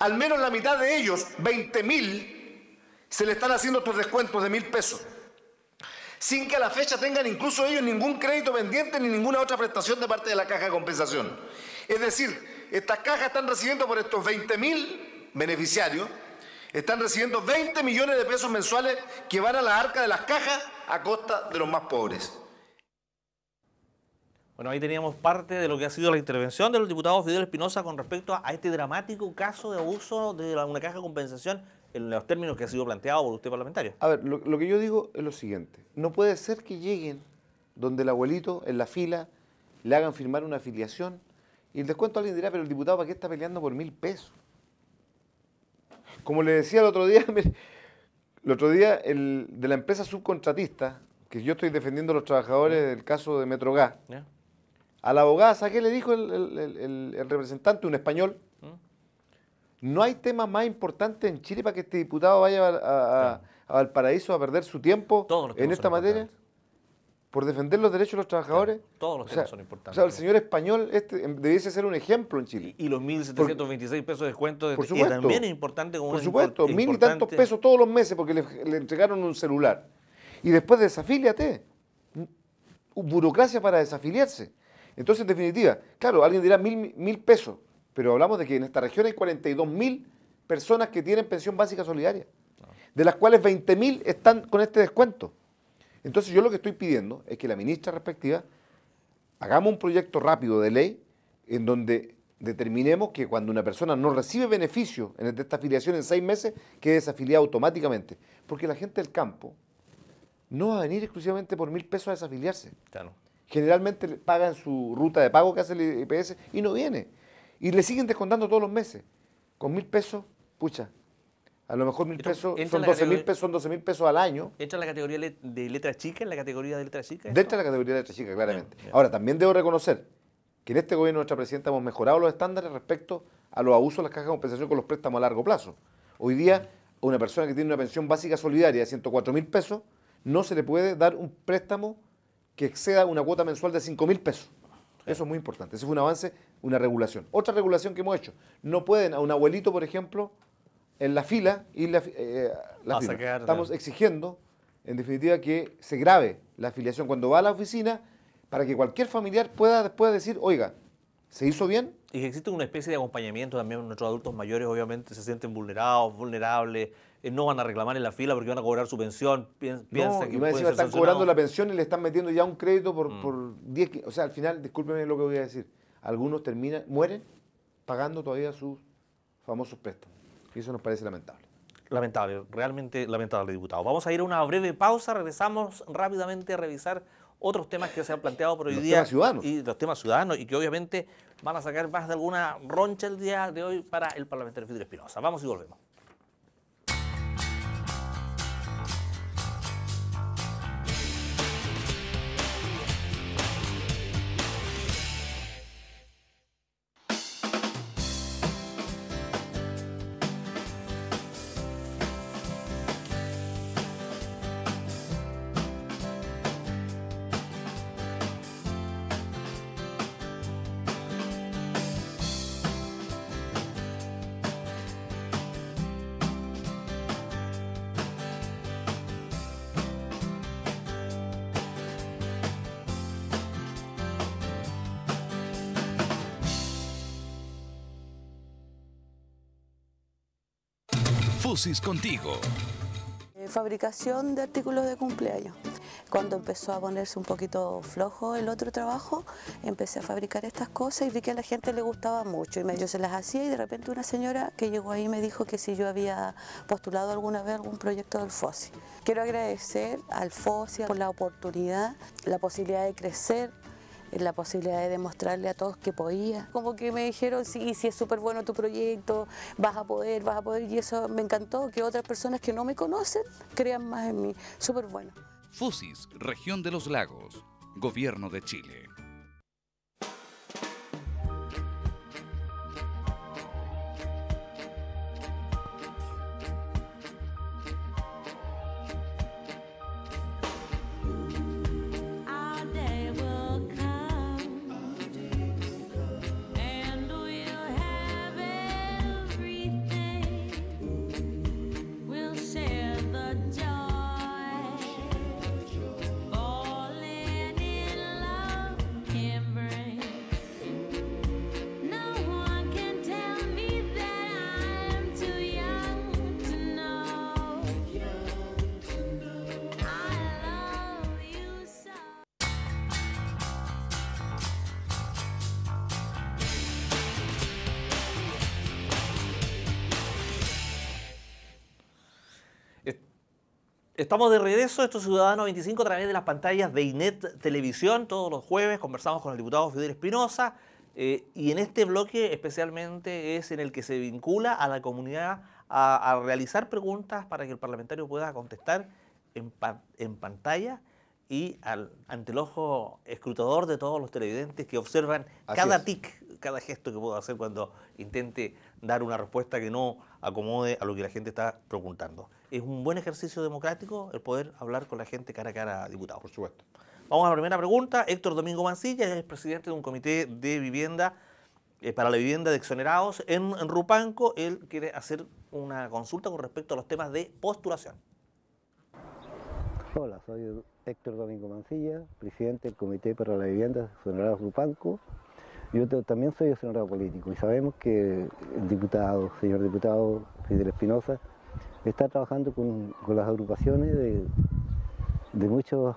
Al menos la mitad de ellos, 20 mil, se le están haciendo estos descuentos de mil pesos. Sin que a la fecha tengan incluso ellos ningún crédito pendiente ni ninguna otra prestación de parte de la caja de compensación. Es decir, estas cajas están recibiendo por estos 20 mil beneficiarios, están recibiendo 20 millones de pesos mensuales que van a la arca de las cajas a costa de los más pobres. Bueno, ahí teníamos parte de lo que ha sido la intervención de los diputados Fidel Espinosa con respecto a este dramático caso de abuso de una caja de compensación en los términos que ha sido planteado por usted parlamentario. A ver, lo, que yo digo es lo siguiente. No puede ser que lleguen donde el abuelito en la fila le hagan firmar una afiliación y el descuento alguien dirá, pero el diputado ¿para qué está peleando por mil pesos? Como le decía el otro día, el otro día el, de la empresa subcontratista, que yo estoy defendiendo a los trabajadores del caso de Metrogas, a la abogada, ¿a qué le dijo el, representante, un español? No hay tema más importante en Chile para que este diputado vaya a, paraíso a Valparaíso a perder su tiempo en esta materia. Por defender los derechos de los trabajadores. todos los temas son importantes. O sea, el señor español este, em, debiese ser un ejemplo en Chile. Y, los 1.726 pesos de descuento de, por este, supuesto, también es importante como Por supuesto, mil y tantos pesos todos los meses porque le, le entregaron un celular. Y después desafíliate. Burocracia para desafiliarse. Entonces, en definitiva, claro, alguien dirá mil, pesos, pero hablamos de que en esta región hay 42 mil personas que tienen pensión básica solidaria, de las cuales 20.000 mil están con este descuento. Entonces, yo lo que estoy pidiendo es que la ministra respectiva hagamos un proyecto rápido de ley en donde determinemos que cuando una persona no recibe beneficio de esta afiliación en seis meses, quede desafiliada automáticamente. Porque la gente del campo no va a venir exclusivamente por mil pesos a desafiliarse. Claro generalmente pagan su ruta de pago que hace el IPS y no viene. Y le siguen descontando todos los meses. Con mil pesos, pucha. A lo mejor mil pesos son 12 mil pesos, son 12 mil pesos al año. ¿Entra en la categoría de letra chica, en la categoría de letras chicas Dentro de la categoría de letra chica, claramente. Ahora, también debo reconocer que en este gobierno de nuestra presidenta hemos mejorado los estándares respecto a los abusos de las cajas de compensación con los préstamos a largo plazo. Hoy día, una persona que tiene una pensión básica solidaria de 104 mil pesos, no se le puede dar un préstamo que exceda una cuota mensual de 5 mil pesos. Eso es muy importante. Ese fue un avance, una regulación. Otra regulación que hemos hecho. No pueden a un abuelito, por ejemplo, en la fila ir la, eh, eh, la fila. Estamos exigiendo, en definitiva, que se grabe la afiliación cuando va a la oficina para que cualquier familiar pueda después decir, oiga, ¿se hizo bien? Y que existe una especie de acompañamiento también. Nuestros adultos mayores obviamente se sienten vulnerados, vulnerables, eh, no van a reclamar en la fila porque van a cobrar su pensión. Piensa que y me están cobrando la pensión y le están metiendo ya un crédito por, 10, mm. o sea, al final, discúlpeme lo que voy a decir, algunos terminan, mueren pagando todavía sus famosos préstamos. Y eso nos parece lamentable. Lamentable, realmente lamentable, diputado. Vamos a ir a una breve pausa, regresamos rápidamente a revisar otros temas que se han planteado por hoy día. Y los temas ciudadanos y que obviamente van a sacar más de alguna roncha el día de hoy para el parlamentario Fidel Espinosa. Vamos y volvemos. contigo. Eh, fabricación de artículos de cumpleaños. Cuando empezó a ponerse un poquito flojo el otro trabajo, empecé a fabricar estas cosas y vi que a la gente le gustaba mucho. Y yo se las hacía y de repente una señora que llegó ahí me dijo que si yo había postulado alguna vez algún proyecto del FOSI. Quiero agradecer al FOSI por la oportunidad, la posibilidad de crecer, eh, la posibilidad de demostrarle a todos que podía. Como que me dijeron, sí, sí es súper bueno tu proyecto, vas a poder, vas a poder, y eso me encantó, que otras personas que no me conocen crean más en mí, súper bueno. FUSIS, Región de los Lagos, Gobierno de Chile. Estamos de regreso, esto es 25 a través de las pantallas de INET Televisión. Todos los jueves conversamos con el diputado Fidel Espinosa eh, y en este bloque especialmente es en el que se vincula a la comunidad a, realizar preguntas para que el parlamentario pueda contestar en, pantalla y al, ante el ojo escrutador de todos los televidentes que observan cada tic, cada gesto que puedo hacer cuando intente dar una respuesta que no acomode a lo que la gente está preguntando es un buen ejercicio democrático el poder hablar con la gente cara a cara, diputado. Por supuesto. Vamos a la primera pregunta. Héctor Domingo Mancilla es presidente de un comité de vivienda eh, para la vivienda de exonerados en, Rupanco. Él quiere hacer una consulta con respecto a los temas de postulación. Hola, soy Héctor Domingo Mancilla, presidente del Comité para la Vivienda de Exonerados Rupanco. Yo también soy exonerado político y sabemos que el diputado, señor diputado Fidel Espinosa, está trabajando con, las agrupaciones de, muchos,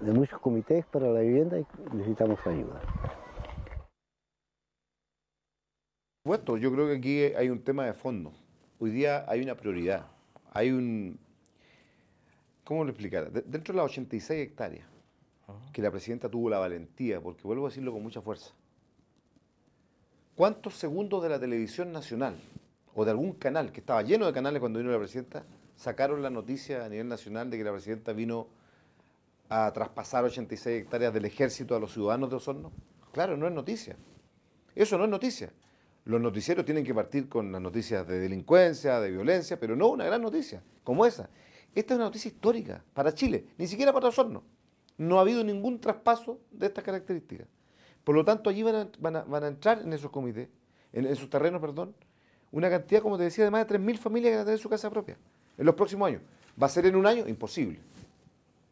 de muchos comités para la vivienda y necesitamos su ayuda. Yo creo que aquí hay un tema de fondo. Hoy día hay una prioridad. Hay un. ¿Cómo lo explicar? dentro de las 86 hectáreas que la presidenta tuvo la valentía, porque vuelvo a decirlo con mucha fuerza. ¿Cuántos segundos de la televisión nacional o de algún canal, que estaba lleno de canales cuando vino la presidenta, sacaron la noticia a nivel nacional de que la presidenta vino a traspasar 86 hectáreas del ejército a los ciudadanos de Osorno. Claro, no es noticia. Eso no es noticia. Los noticieros tienen que partir con las noticias de delincuencia, de violencia, pero no una gran noticia como esa. Esta es una noticia histórica para Chile, ni siquiera para Osorno. No ha habido ningún traspaso de estas características. Por lo tanto, allí van a, entrar en esos comités, en sus terrenos, perdón, una cantidad, como te decía, de más de 3.000 familias que van a tener su casa propia en los próximos años. ¿Va a ser en un año? Imposible.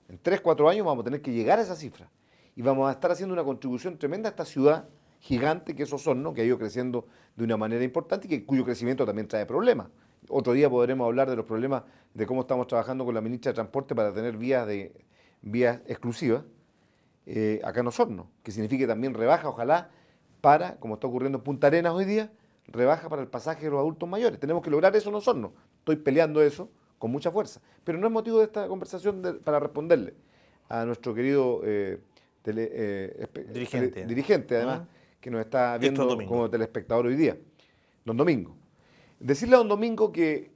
En 3, 4 años vamos a tener que llegar a esa cifra. Y vamos a estar haciendo una contribución tremenda a esta ciudad gigante que es Osorno, que ha ido creciendo de una manera importante y que, cuyo crecimiento también trae problemas. Otro día podremos hablar de los problemas de cómo estamos trabajando con la ministra de Transporte para tener vías, de, vías exclusivas eh, acá en Osorno, que signifique también rebaja, ojalá, para, como está ocurriendo en Punta Arenas hoy día, rebaja para el pasaje de los adultos mayores. Tenemos que lograr eso nosotros. Estoy peleando eso con mucha fuerza. Pero no es motivo de esta conversación para responderle a nuestro querido eh, eh, dirigente. dirigente, además, que nos está viendo como telespectador hoy día, don Domingo. Decirle a don Domingo que,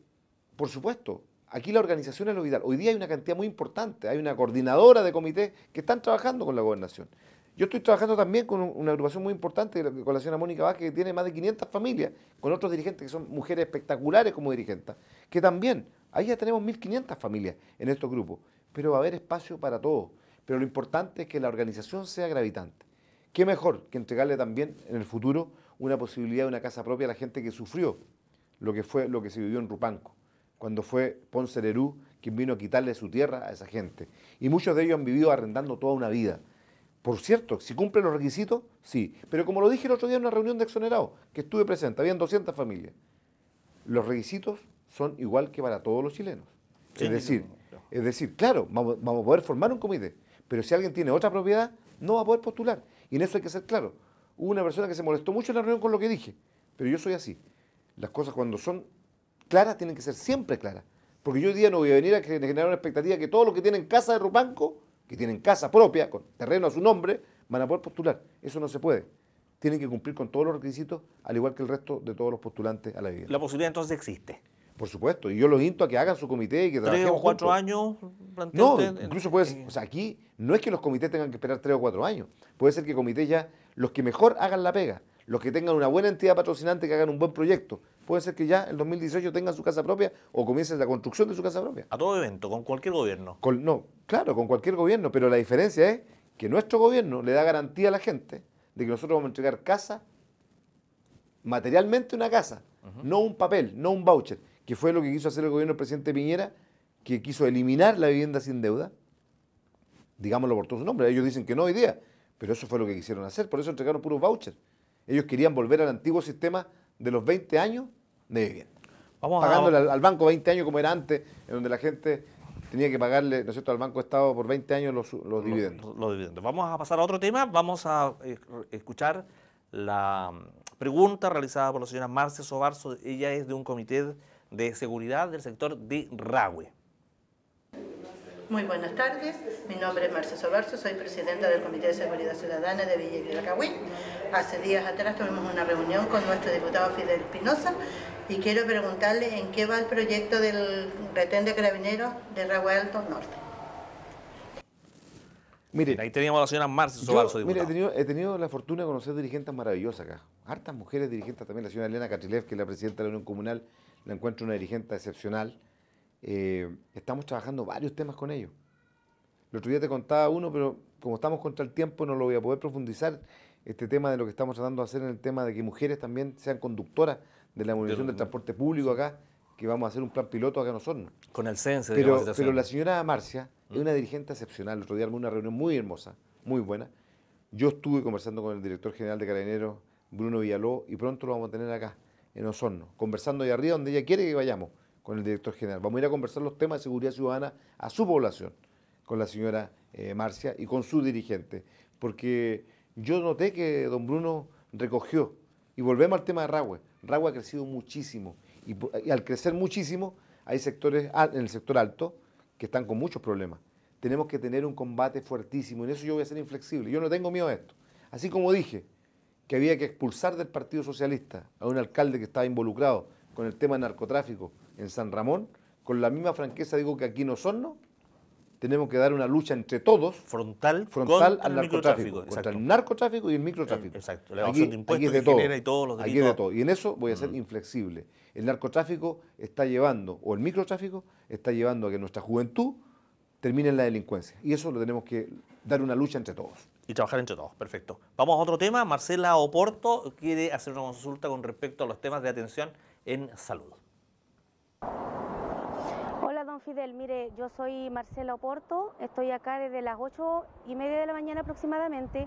por supuesto, aquí la organización es lo vital. Hoy día hay una cantidad muy importante, hay una coordinadora de comités que están trabajando con la gobernación. Yo estoy trabajando también con una agrupación muy importante, con la señora Mónica Vázquez, que tiene más de 500 familias, con otros dirigentes que son mujeres espectaculares como dirigentes, que también, ahí ya tenemos 1.500 familias en estos grupos, pero va a haber espacio para todos. Pero lo importante es que la organización sea gravitante. ¿Qué mejor que entregarle también en el futuro una posibilidad de una casa propia a la gente que sufrió lo que fue lo que se vivió en Rupanco, cuando fue Ponce Lerú quien vino a quitarle su tierra a esa gente? Y muchos de ellos han vivido arrendando toda una vida por cierto, si cumple los requisitos, sí. Pero como lo dije el otro día en una reunión de exonerados, que estuve presente, habían 200 familias. Los requisitos son igual que para todos los chilenos. es decir, es decir, claro, vamos, a poder formar un comité, pero si alguien tiene otra propiedad, no va a poder postular. Y en eso hay que ser claro. Hubo una persona que se molestó mucho en la reunión con lo que dije, pero yo soy así. Las cosas cuando son claras tienen que ser siempre claras. Porque yo hoy día no voy a venir a generar una expectativa que todo lo que tiene en casa de Rupanco que tienen casa propia, con terreno a su nombre, van a poder postular. Eso no se puede. Tienen que cumplir con todos los requisitos, al igual que el resto de todos los postulantes a la vivienda. La posibilidad entonces existe. Por supuesto, y yo los invito a que hagan su comité y que ¿Tres o cuatro años? No, incluso puede ser, o sea, aquí no es que los comités tengan que esperar tres o cuatro años, puede ser que comités ya, los que mejor hagan la pega, los que tengan una buena entidad patrocinante que hagan un buen proyecto. Puede ser que ya en 2018 tengan su casa propia o comiencen la construcción de su casa propia. A todo evento, con cualquier gobierno. no, claro, con cualquier gobierno, pero la diferencia es que nuestro gobierno le da garantía a la gente de que nosotros vamos a entregar casa, materialmente una casa, no un papel, no un voucher, que fue lo que quiso hacer el gobierno del presidente Piñera, que quiso eliminar la vivienda sin deuda, digámoslo por todo su nombre, ellos dicen que no hoy día, pero eso fue lo que quisieron hacer, por eso entregaron puros vouchers ellos querían volver al antiguo sistema de los 20 años de vivienda. Vamos Pagándole al, banco 20 años como era antes, en donde la gente tenía que pagarle ¿no al Banco de Estado por 20 años los, dividendos. Los, dividendos. Vamos a pasar a otro tema. Vamos a eh, escuchar la mm, pregunta realizada por la señora Marcia Sobarzo. Ella es de un comité de seguridad del sector de Ragüe. Muy buenas tardes, mi nombre es Marcia Soberzo, soy presidenta del Comité de Seguridad Ciudadana de Villa Hace días atrás tuvimos una reunión con nuestro diputado Fidel Espinosa y quiero preguntarle en qué va el proyecto del retén de carabineros de Raguay Alto Norte. Miren, ahí teníamos a la señora Marcia Sobarso. he, tenido, la fortuna de conocer dirigentes maravillosas acá. Hartas mujeres dirigentes también. La señora Elena Catrilev, que es la presidenta de la Unión Comunal, la encuentro una dirigente excepcional. Eh, estamos trabajando varios temas con ellos. El otro día te contaba uno, pero como estamos contra el tiempo no lo voy a poder profundizar, este tema de lo que estamos tratando de hacer en el tema de que mujeres también sean conductoras de la movilización del transporte público acá, que vamos a hacer un plan piloto acá en Osorno. Con el CENSE. Pero, la señora Marcia es ¿Mm? una dirigente excepcional. El otro día una reunión muy hermosa, muy buena. Yo estuve conversando con el director general de Carabineros, Bruno Villaló, y pronto lo vamos a tener acá, en Osorno, conversando ahí arriba donde ella quiere que vayamos con el director general. Vamos a ir a conversar los temas de seguridad ciudadana a su población, con la señora eh, Marcia y con su dirigente, porque yo noté que don Bruno recogió, y volvemos al tema de Ragua, Ragua ha crecido muchísimo, y, al crecer muchísimo hay sectores en el sector alto que están con muchos problemas. Tenemos que tener un combate fuertísimo, en eso yo voy a ser inflexible, yo no tengo miedo a esto. Así como dije que había que expulsar del Partido Socialista a un alcalde que estaba involucrado con el tema de narcotráfico, en San Ramón, con la misma franqueza digo que aquí son no, tenemos que dar una lucha entre todos. Frontal. Frontal al narcotráfico. contra el narcotráfico y el microtráfico. exacto. La aquí, de impuestos de todo. y todos los Aquí de todo. Y en eso voy a ser mm. inflexible. El narcotráfico está llevando, o el microtráfico, está llevando a que nuestra juventud termine en la delincuencia. Y eso lo tenemos que dar una lucha entre todos. Y trabajar entre todos, perfecto. Vamos a otro tema. Marcela Oporto quiere hacer una consulta con respecto a los temas de atención en salud. Hola, don Fidel. Mire, yo soy Marcela Oporto. Estoy acá desde las ocho y media de la mañana aproximadamente,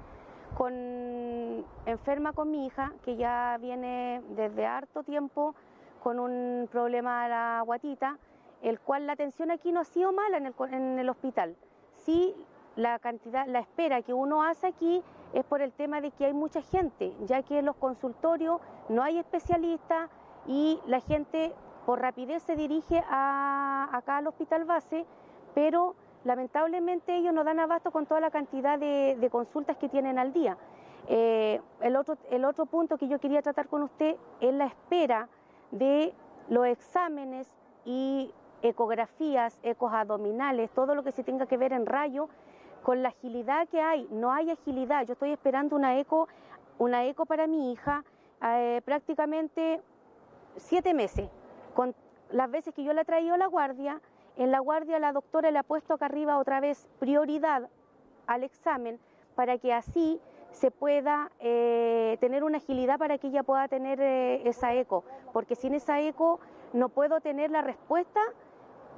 enferma con mi hija, que ya viene desde harto tiempo con un problema a la guatita, el cual la atención aquí no ha sido mala en el, en el hospital. Sí, la cantidad, la espera que uno hace aquí es por el tema de que hay mucha gente, ya que en los consultorios no hay especialistas y la gente por rapidez se dirige acá al hospital base, pero lamentablemente ellos no dan abasto con toda la cantidad de, consultas que tienen al día. Eh, el, otro, punto que yo quería tratar con usted es la espera de los exámenes y ecografías, ecos abdominales, todo lo que se tenga que ver en rayo, con la agilidad que hay. No hay agilidad. Yo estoy esperando una eco, una eco para mi hija eh, prácticamente siete meses. Con las veces que yo la he traído a la guardia, en la guardia la doctora le ha puesto acá arriba otra vez prioridad al examen para que así se pueda eh, tener una agilidad para que ella pueda tener eh, esa eco, porque sin esa eco no puedo tener la respuesta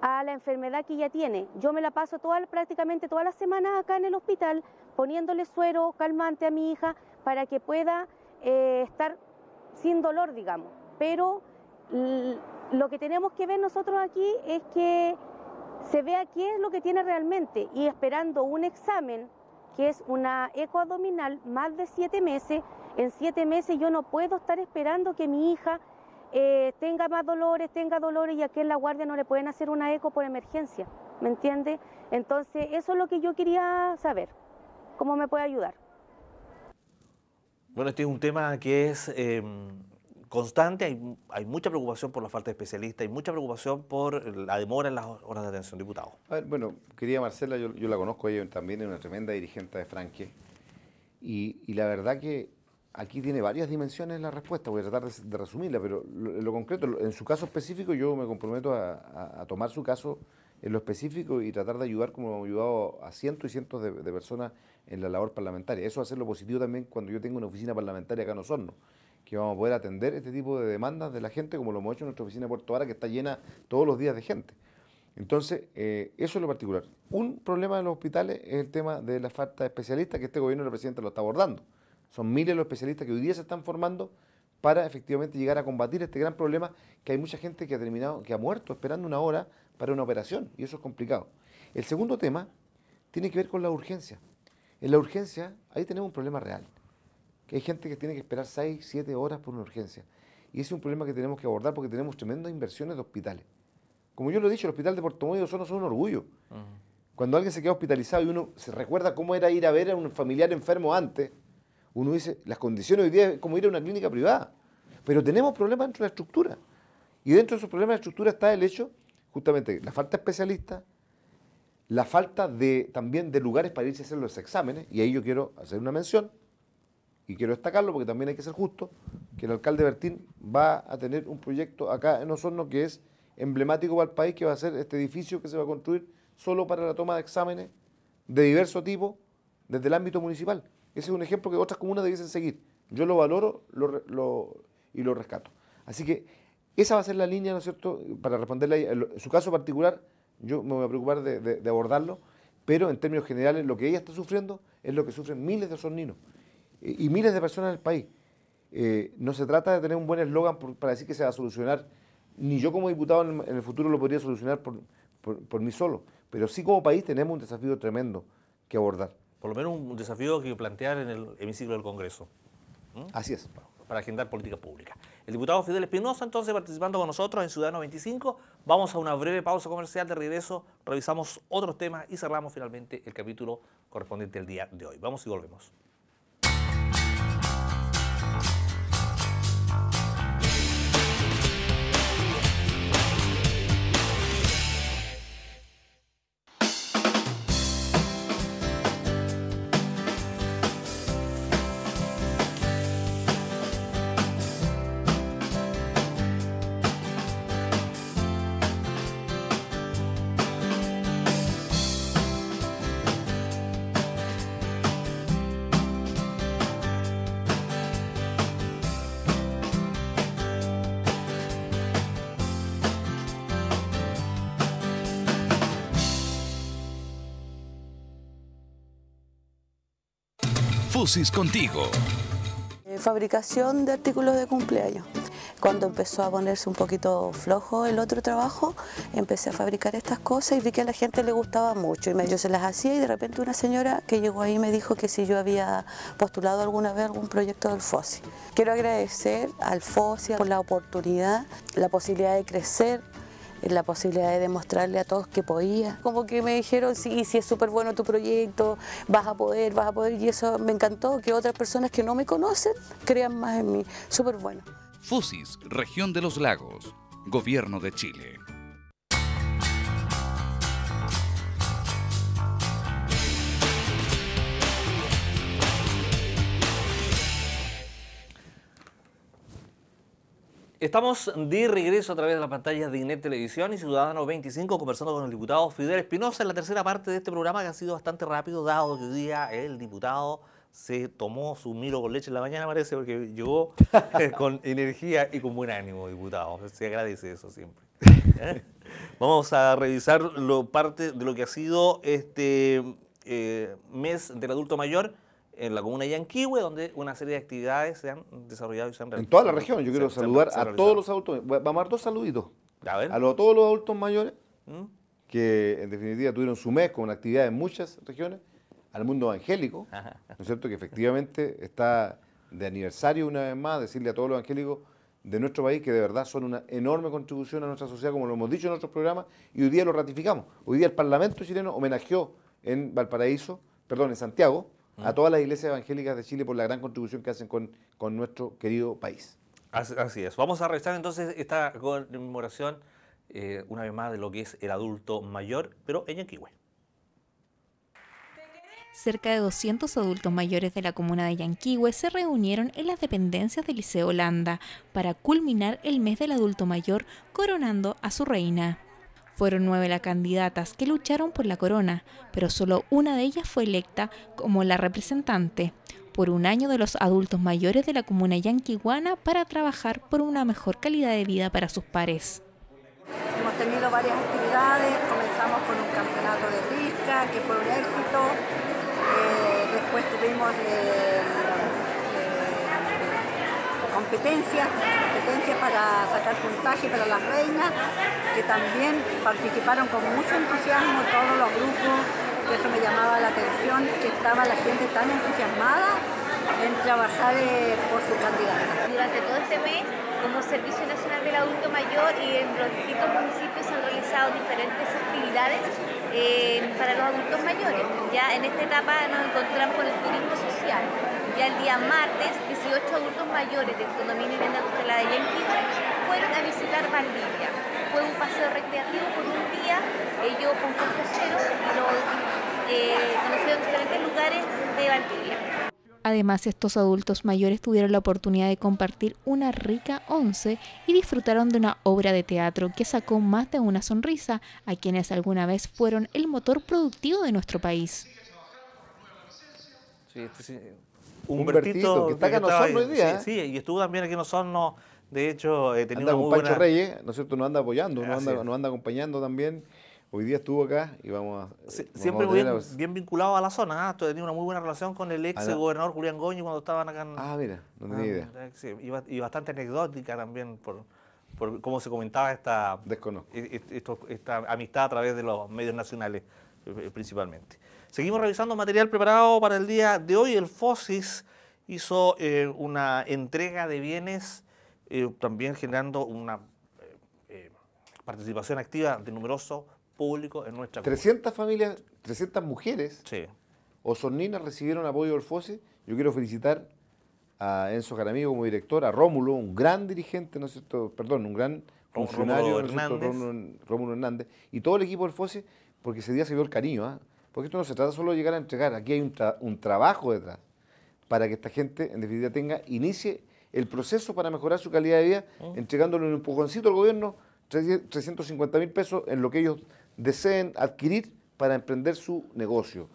a la enfermedad que ella tiene. Yo me la paso toda, prácticamente todas las semanas acá en el hospital poniéndole suero calmante a mi hija para que pueda eh, estar sin dolor, digamos, pero lo que tenemos que ver nosotros aquí es que se vea qué es lo que tiene realmente y esperando un examen que es una eco abdominal más de siete meses, en siete meses yo no puedo estar esperando que mi hija eh, tenga más dolores, tenga dolores y aquí en la guardia no le pueden hacer una eco por emergencia, ¿me entiende? Entonces eso es lo que yo quería saber, cómo me puede ayudar. Bueno, este es un tema que es em, constante, hay, hay, mucha preocupación por la falta de especialistas, y mucha preocupación por la demora en las horas de atención, diputado. bueno, querida Marcela, yo, la conozco, ella también es una tremenda dirigente de Franque, y, la verdad que aquí tiene varias dimensiones la respuesta, voy a tratar de, resumirla, pero lo, lo, concreto, en su caso específico yo me comprometo a, tomar su caso en lo específico y tratar de ayudar como hemos ayudado a cientos y cientos de, personas en la labor parlamentaria. Eso va a ser lo positivo también cuando yo tengo una oficina parlamentaria acá en Osorno que vamos a poder atender este tipo de demandas de la gente, como lo hemos hecho en nuestra oficina de Puerto Vara, que está llena todos los días de gente. Entonces, eh, eso es lo particular. Un problema en los hospitales es el tema de la falta de especialistas, que este gobierno y presidente lo está abordando. Son miles los especialistas que hoy día se están formando para efectivamente llegar a combatir este gran problema que hay mucha gente que ha terminado, que ha muerto esperando una hora para una operación, y eso es complicado. El segundo tema tiene que ver con la urgencia. En la urgencia, ahí tenemos un problema real que hay gente que tiene que esperar 6, 7 horas por una urgencia. Y ese es un problema que tenemos que abordar porque tenemos tremendas inversiones de hospitales. Como yo lo he dicho, el hospital de Puerto Montt no son un orgullo. Cuando alguien se queda hospitalizado y uno se recuerda cómo era ir a ver a un familiar enfermo antes, uno dice, las condiciones hoy día es como ir a una clínica privada. Pero tenemos problemas dentro de la estructura. Y dentro de esos problemas de la estructura está el hecho, justamente, la falta de especialistas, la falta de, también de lugares para irse a hacer los exámenes, y ahí yo quiero hacer una mención y quiero destacarlo porque también hay que ser justo, que el alcalde Bertín va a tener un proyecto acá en Osorno que es emblemático para el país, que va a ser este edificio que se va a construir solo para la toma de exámenes de diverso tipo desde el ámbito municipal. Ese es un ejemplo que otras comunas debiesen seguir. Yo lo valoro y lo rescato. Así que esa va a ser la línea, ¿no es cierto? Para responderle a su caso particular, yo me voy a preocupar de, abordarlo, pero en términos generales lo que ella está sufriendo es lo que sufren miles de osorninos y miles de personas en el país. Eh, no se trata de tener un buen eslogan para decir que se va a solucionar, ni yo como diputado en, el futuro lo podría solucionar por, mí solo, pero sí como país tenemos un desafío tremendo que abordar. Por lo menos un desafío que plantear en el hemiciclo del Congreso. Así es. Para agendar política pública. El diputado Fidel Espinosa, entonces, participando con nosotros en Ciudadano 25. Vamos a una breve pausa comercial. De regreso, revisamos otros temas y cerramos finalmente el capítulo correspondiente al día de hoy. Vamos y volvemos. Contigo. Eh, fabricación de artículos de cumpleaños. Cuando empezó a ponerse un poquito flojo el otro trabajo, empecé a fabricar estas cosas y vi que a la gente le gustaba mucho. Y me, yo se las hacía y de repente una señora que llegó ahí me dijo que si yo había postulado alguna vez algún proyecto del FOSI. Quiero agradecer al FOSI por la oportunidad, la posibilidad de crecer la posibilidad de demostrarle a todos que podía. Como que me dijeron, sí, sí es súper bueno tu proyecto, vas a poder, vas a poder, y eso me encantó, que otras personas que no me conocen crean más en mí, súper bueno. FUSIS, Región de los Lagos, Gobierno de Chile. Estamos de regreso a través de las pantallas de INET Televisión y Ciudadanos 25 conversando con el diputado Fidel Espinosa en la tercera parte de este programa que ha sido bastante rápido dado que hoy día el diputado se tomó su miro con leche en la mañana parece porque llegó eh, con energía y con buen ánimo diputado. Se agradece eso siempre. ¿Eh? Vamos a revisar lo, parte de lo que ha sido este eh, mes del adulto mayor en la comuna de Yanquihue, donde una serie de actividades se han desarrollado y se han realizado. En toda la región, yo quiero saludar a todos los adultos, vamos a dar dos saluditos. A, todos los adultos mayores, ¿Mm? que en definitiva tuvieron su mes con actividades en muchas regiones, al mundo evangélico, ¿no es cierto? Que efectivamente está de aniversario una vez más, decirle a todos los evangélicos de nuestro país que de verdad son una enorme contribución a nuestra sociedad, como lo hemos dicho en otros programas, y hoy día lo ratificamos. Hoy día el Parlamento chileno homenajeó en Valparaíso, perdón, en Santiago, a todas las iglesias evangélicas de Chile por la gran contribución que hacen con, nuestro querido país. Así es. Vamos a revisar entonces esta conmemoración eh, una vez más de lo que es el adulto mayor, pero en Yanquihue. Cerca de 200 adultos mayores de la comuna de Yanquihue se reunieron en las dependencias del Liceo Holanda para culminar el mes del adulto mayor coronando a su reina. Fueron nueve las candidatas que lucharon por la corona, pero solo una de ellas fue electa como la representante por un año de los adultos mayores de la comuna yanquiguana para trabajar por una mejor calidad de vida para sus pares. Hemos tenido varias actividades, comenzamos con un campeonato de risca que fue un éxito, eh, después tuvimos... de... Eh, competencia competencias para sacar puntaje para las reinas, que también participaron con mucho entusiasmo todos los grupos, que eso me llamaba la atención, que estaba la gente tan entusiasmada en trabajar eh, por su candidata. Durante todo este mes, como Servicio Nacional del Adulto Mayor y en los distintos municipios se han realizado diferentes actividades eh, para los adultos mayores. Ya en esta etapa nos encontramos con el turismo social y el día martes, 18 adultos mayores del condominio Vivienda y de Yanquiva fueron a visitar Valdivia. Fue un paseo recreativo por un día, ellos con cocheros, y los, eh, conocieron diferentes lugares de Valdivia. Además, estos adultos mayores tuvieron la oportunidad de compartir una rica once y disfrutaron de una obra de teatro que sacó más de una sonrisa a quienes alguna vez fueron el motor productivo de nuestro país. Sí, este Humbertito, que está acá en hoy día. Sí, y estuvo también aquí en no De hecho, eh, tenía anda con Reyes, ¿no es cierto? Nos anda apoyando, nos anda, anda, acompañando también. Hoy día estuvo acá y vamos a... siempre bien, vinculado a la zona. Ah, Estoy Tenía una muy buena relación con el ex gobernador Julián Goño cuando estaban acá en... Ah, mira, no tenía ah, idea. y bastante anecdótica también por, por cómo se comentaba esta, e-, e-, esta, esta amistad a través de los medios nacionales eh, eh, principalmente. Seguimos revisando material preparado para el día de hoy. El FOSIS hizo eh, una entrega de bienes, eh, también generando una eh, participación activa de numerosos públicos en nuestra 300 familias, 300 mujeres sí. o niñas, recibieron apoyo del FOSIS. Yo quiero felicitar a Enzo Caramigo como director, a Rómulo, un gran dirigente, ¿no es cierto? Perdón, un gran funcionario, Rómulo, Hernández. Rómulo, Hernández, y todo el equipo del FOSIS, porque ese día se vio el cariño, ¿ah? Porque esto no se trata solo de llegar a entregar, aquí hay un, trabajo detrás para que esta gente, en definitiva, tenga, inicie el proceso para mejorar su calidad de vida, oh. entregándole un empujoncito al gobierno, 350 mil pesos en lo que ellos deseen adquirir para emprender su negocio.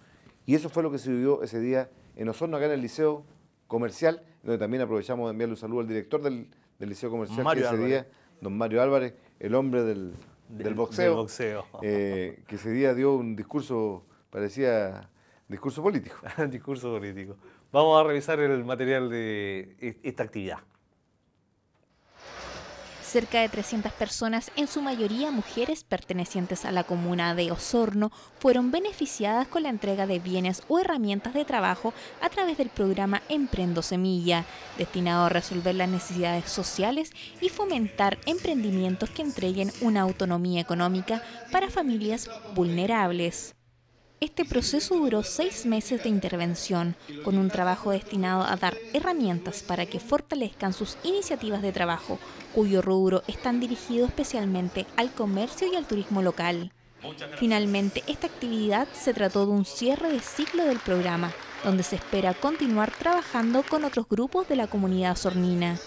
Y eso fue lo que se vivió ese día en Osorno, acá en el Liceo Comercial, donde también aprovechamos de enviarle un saludo al director del, Liceo Comercial ese día, don Mario Álvarez, el hombre del, boxeo, eh, que ese día dio un discurso Parecía discurso político. discurso político. Vamos a revisar el material de e-, esta actividad. Cerca de 300 personas, en su mayoría mujeres pertenecientes a la comuna de Osorno, fueron beneficiadas con la entrega de bienes o herramientas de trabajo a través del programa Emprendo Semilla, destinado a resolver las necesidades sociales y fomentar emprendimientos que entreguen una autonomía económica para familias vulnerables. Este proceso duró seis meses de intervención, con un trabajo destinado a dar herramientas para que fortalezcan sus iniciativas de trabajo, cuyo rubro están dirigido especialmente al comercio y al turismo local. Finalmente, esta actividad se trató de un cierre de ciclo del programa, donde se espera continuar trabajando con otros grupos de la comunidad sornina.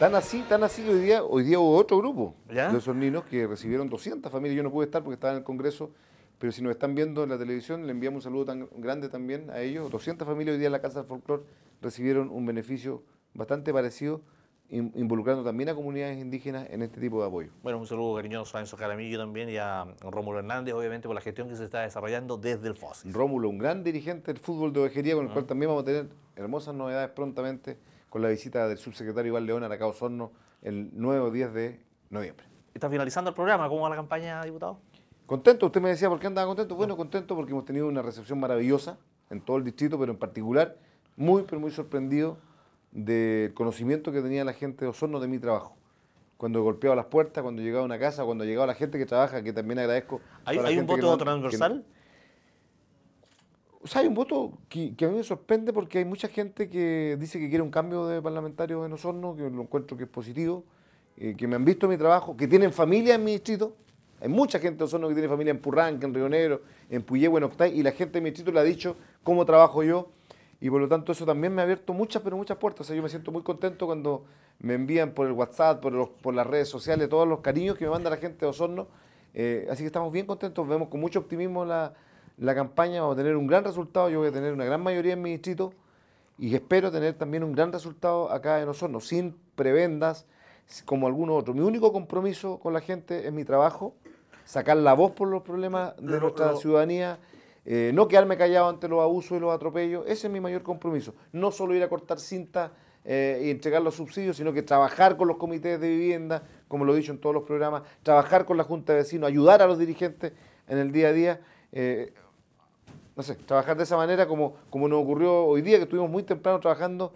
Tan así, tan así hoy día, hoy día hubo otro grupo ¿Ya? de esos niños que recibieron 200 familias. Yo no pude estar porque estaba en el Congreso, pero si nos están viendo en la televisión, le enviamos un saludo tan grande también a ellos. 200 familias hoy día en la Casa del Folclor recibieron un beneficio bastante parecido, involucrando también a comunidades indígenas en este tipo de apoyo. Bueno, un saludo cariñoso a Enzo Caramillo también y a Rómulo Hernández, obviamente, por la gestión que se está desarrollando desde el Fósil Rómulo, un gran dirigente del fútbol de ovejería, con el cual también vamos a tener hermosas novedades prontamente con la visita del subsecretario Iván León a Aracao Osorno, el 9 o 10 de noviembre. Está finalizando el programa, ¿cómo va la campaña, diputado? Contento, usted me decía por qué andaba contento. Bueno, contento porque hemos tenido una recepción maravillosa en todo el distrito, pero en particular muy, pero muy sorprendido del conocimiento que tenía la gente de Osorno de mi trabajo. Cuando golpeaba las puertas, cuando llegaba a una casa, cuando llegaba la gente que trabaja, que también agradezco. ¿Hay, un voto transversal? O sea, hay un voto que, a mí me sorprende porque hay mucha gente que dice que quiere un cambio de parlamentario en Osorno, que lo encuentro que es positivo, eh, que me han visto en mi trabajo, que tienen familia en mi distrito. Hay mucha gente de Osorno que tiene familia en Purranque, en Río Negro, en Puyehue, en Octay, y la gente de mi distrito le ha dicho cómo trabajo yo. Y por lo tanto eso también me ha abierto muchas, pero muchas puertas. O sea, yo me siento muy contento cuando me envían por el WhatsApp, por, por las redes sociales, todos los cariños que me manda la gente de Osorno. Eh, así que estamos bien contentos, vemos con mucho optimismo la, la campaña, va a tener un gran resultado, yo voy a tener una gran mayoría en mi distrito y espero tener también un gran resultado acá en Osorno, sin prebendas como alguno otro. Mi único compromiso con la gente es mi trabajo, sacar la voz por los problemas de nuestra ciudadanía, eh, no quedarme callado ante los abusos y los atropellos, ese es mi mayor compromiso. No solo ir a cortar cinta eh, y entregar los subsidios, sino que trabajar con los comités de vivienda, como lo he dicho en todos los programas, trabajar con la Junta de Vecinos, ayudar a los dirigentes en el día a día. Eh, no sé, trabajar de esa manera como, nos ocurrió hoy día, que estuvimos muy temprano trabajando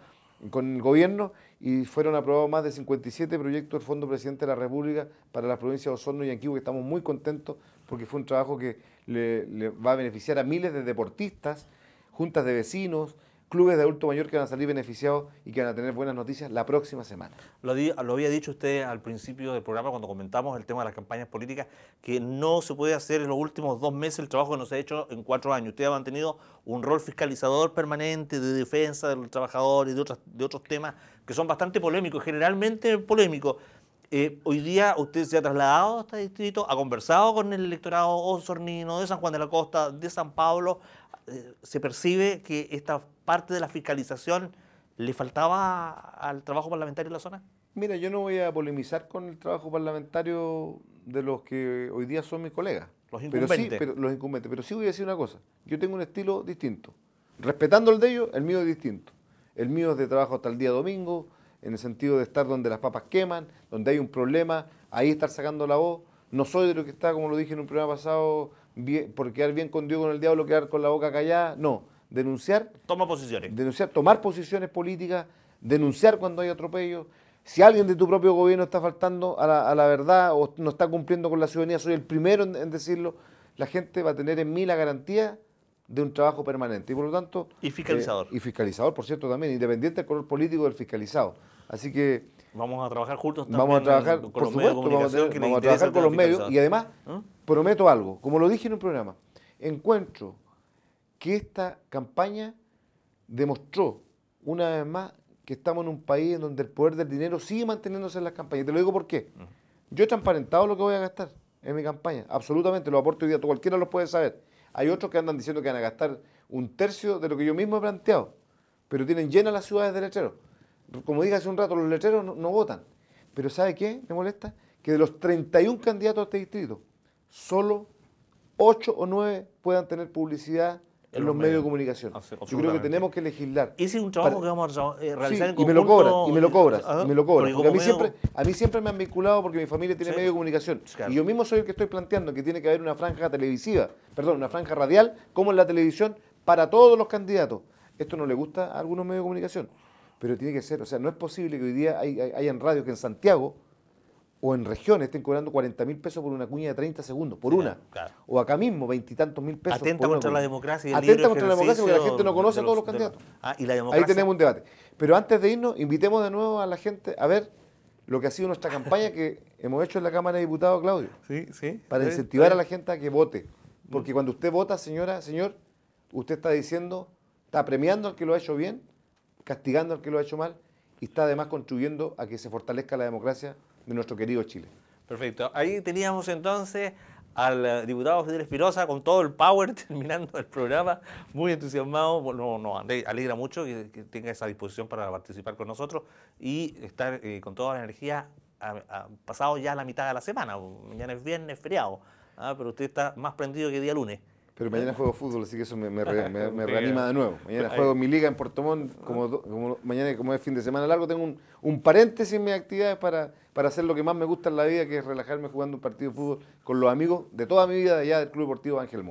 con el gobierno y fueron aprobados más de 57 proyectos del Fondo Presidente de la República para las provincias de Osorno y Anquivo, que estamos muy contentos porque fue un trabajo que le va a beneficiar a miles de deportistas, juntas de vecinos, clubes de adulto mayor que van a salir beneficiados y que van a tener buenas noticias la próxima semana. Lo, había dicho usted al principio del programa cuando comentamos el tema de las campañas políticas, que no se puede hacer en los últimos dos meses el trabajo que nos ha hecho en cuatro años. Usted ha mantenido un rol fiscalizador permanente de defensa de los trabajadores y de, de otros temas que son bastante polémicos, generalmente polémicos. Eh, hoy día usted se ha trasladado a este distrito, ha conversado con el electorado osornino de San Juan de la Costa, de San Pablo. Eh, se percibe que esta parte de la fiscalización le faltaba al trabajo parlamentario en la zona? Mira, yo no voy a polemizar con el trabajo parlamentario de los que hoy día son mis colegas. Los incumbentes. Pero sí, los incumbentes. Pero sí voy a decir una cosa. Yo tengo un estilo distinto. Respetando el de ellos, el mío es distinto. El mío es de trabajo hasta el día domingo, en el sentido de estar donde las papas queman, donde hay un problema, ahí estar sacando la voz. No soy de lo que está, como lo dije en un programa pasado, por quedar bien con Dios, con el diablo, quedar con la boca callada. No, denunciar. Toma posiciones. Denunciar, tomar posiciones políticas, denunciar cuando hay atropello Si alguien de tu propio gobierno está faltando a la, verdad o no está cumpliendo con la ciudadanía, soy el primero en, decirlo. La gente va a tener en mí la garantía de un trabajo permanente y por lo tanto... Y fiscalizador. Eh, y fiscalizador, por cierto, también, independiente del color político del fiscalizado. Así que... Vamos a trabajar juntos también. Vamos a trabajar con los medios vamos a, trabajar con los medios y además ¿Mm? prometo algo. Como lo dije en un programa, encuentro que esta campaña demostró una vez más que estamos en un país en donde el poder del dinero sigue manteniéndose en las campañas. Te lo digo porque yo he transparentado lo que voy a gastar en mi campaña, absolutamente, lo aporto hoy día, cualquiera lo puede saber. Hay otros que andan diciendo que van a gastar un tercio de lo que yo mismo he planteado, pero tienen llenas las ciudades de letreros. Como dije hace un rato, los letreros no, votan. Pero ¿sabe qué me molesta? Que de los 31 candidatos a este distrito, solo 8 o 9 puedan tener publicidad en los, medios, de comunicación. Yo creo que tenemos que legislar. Ese es un trabajo que vamos a eh, realizar en conjunto. Y me lo cobras y me lo cobras, me lo Porque a, mí siempre, a mí siempre me han vinculado porque mi familia tiene medios de comunicación. Y yo mismo soy el que estoy planteando que tiene que haber una franja televisiva, perdón, una franja radial, como en la televisión, para todos los candidatos. Esto no le gusta a algunos medios de comunicación, pero tiene que ser. O sea, no es posible que hoy día hayan radios que en Santiago o en regiones estén cobrando 40 mil pesos por una cuña de 30 segundos, por una. O acá mismo, veintitantos mil pesos. Atenta contra la democracia. Atenta contra la democracia porque la gente no conoce a todos los candidatos. Ah, Ahí tenemos un debate. Pero antes de irnos, invitemos de nuevo a la gente a ver lo que ha sido nuestra campaña que hemos hecho en la Cámara de Diputados, Claudio. Sí, sí. Para incentivar a la gente a que vote. Porque mm. cuando usted vota, señora, señor, usted está diciendo, está premiando al que lo ha hecho bien, castigando al que lo ha hecho mal y está además contribuyendo a que se fortalezca la democracia de nuestro querido Chile. Perfecto. Ahí teníamos entonces al eh, diputado Fidel Espirosa con todo el power terminando el programa, muy entusiasmado. Nos no, alegra mucho que, tenga esa disposición para participar con nosotros y estar eh, con toda la energía ha pasado ya la mitad de la semana. Mañana es viernes, feriado, ah, pero usted está más prendido que día lunes. Pero mañana juego fútbol, así que eso me, reanima de nuevo. Mañana juego mi liga en Puerto Montt, como, mañana como es fin de semana largo, tengo un, paréntesis en mis actividades para, para hacer lo que más me gusta en la vida, que es relajarme jugando un partido de fútbol con los amigos de toda mi vida allá del Club Deportivo Ángel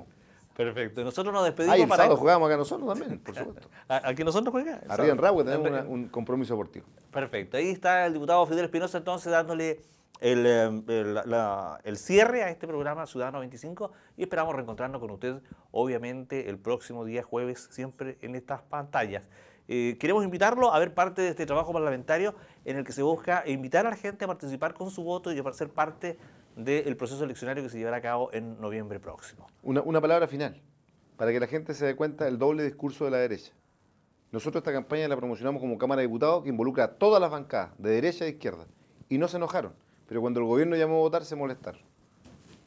Perfecto. Nosotros nos despedimos. Ah, el jugamos acá nosotros también, por supuesto. ¿A, nosotros jugamos? Arriba en tenemos un compromiso deportivo. Perfecto. Ahí está el diputado Fidel Espinosa entonces dándole Em, el, cierre a este programa Ciudadano 25 y esperamos reencontrarnos con ustedes obviamente, el próximo día jueves, siempre en estas pantallas. Eh, queremos invitarlo a ver parte de este trabajo parlamentario en el que se busca invitar a la gente a participar con su voto y a ser parte del proceso eleccionario que se llevará a cabo en noviembre próximo. Una, una palabra final, para que la gente se dé cuenta del doble discurso de la derecha. Nosotros esta campaña la promocionamos como Cámara de Diputados que involucra a todas las bancadas, de derecha e izquierda, y no se enojaron pero cuando el gobierno llamó a votar se molestaron.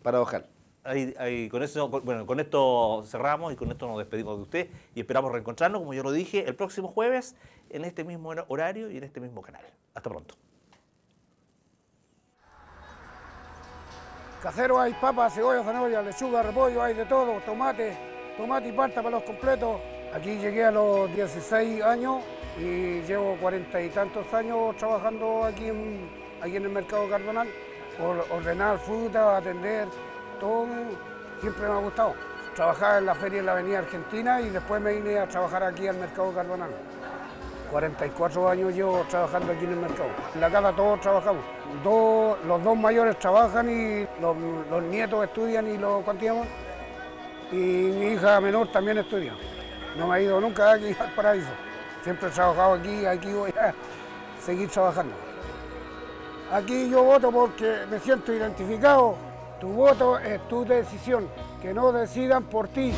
Para Ahí, con bueno, con esto cerramos y con esto nos despedimos de usted y esperamos reencontrarnos, como yo lo dije, el próximo jueves en este mismo horario y en este mismo canal. Hasta pronto. Cacero hay papas, cebolla, zanahoria, lechuga, repollo, hay de todo, tomate, tomate y parta para los completos. Aquí llegué a los 16 años y llevo cuarenta y tantos años trabajando aquí en aquí en el mercado Cardonal, ...por ordenar fruta, atender, todo siempre me ha gustado. Trabajaba en la feria en la Avenida Argentina y después me vine a trabajar aquí al mercado Cardonal. 44 años yo trabajando aquí en el mercado. En la casa todos trabajamos. los dos mayores trabajan y los, nietos estudian y los cuantiamos. Y mi hija menor también estudia. No me ha ido nunca aquí al paraíso. Siempre he trabajado aquí, aquí voy a seguir trabajando. Aquí yo voto porque me siento identificado. Tu voto es tu decisión, que no decidan por ti.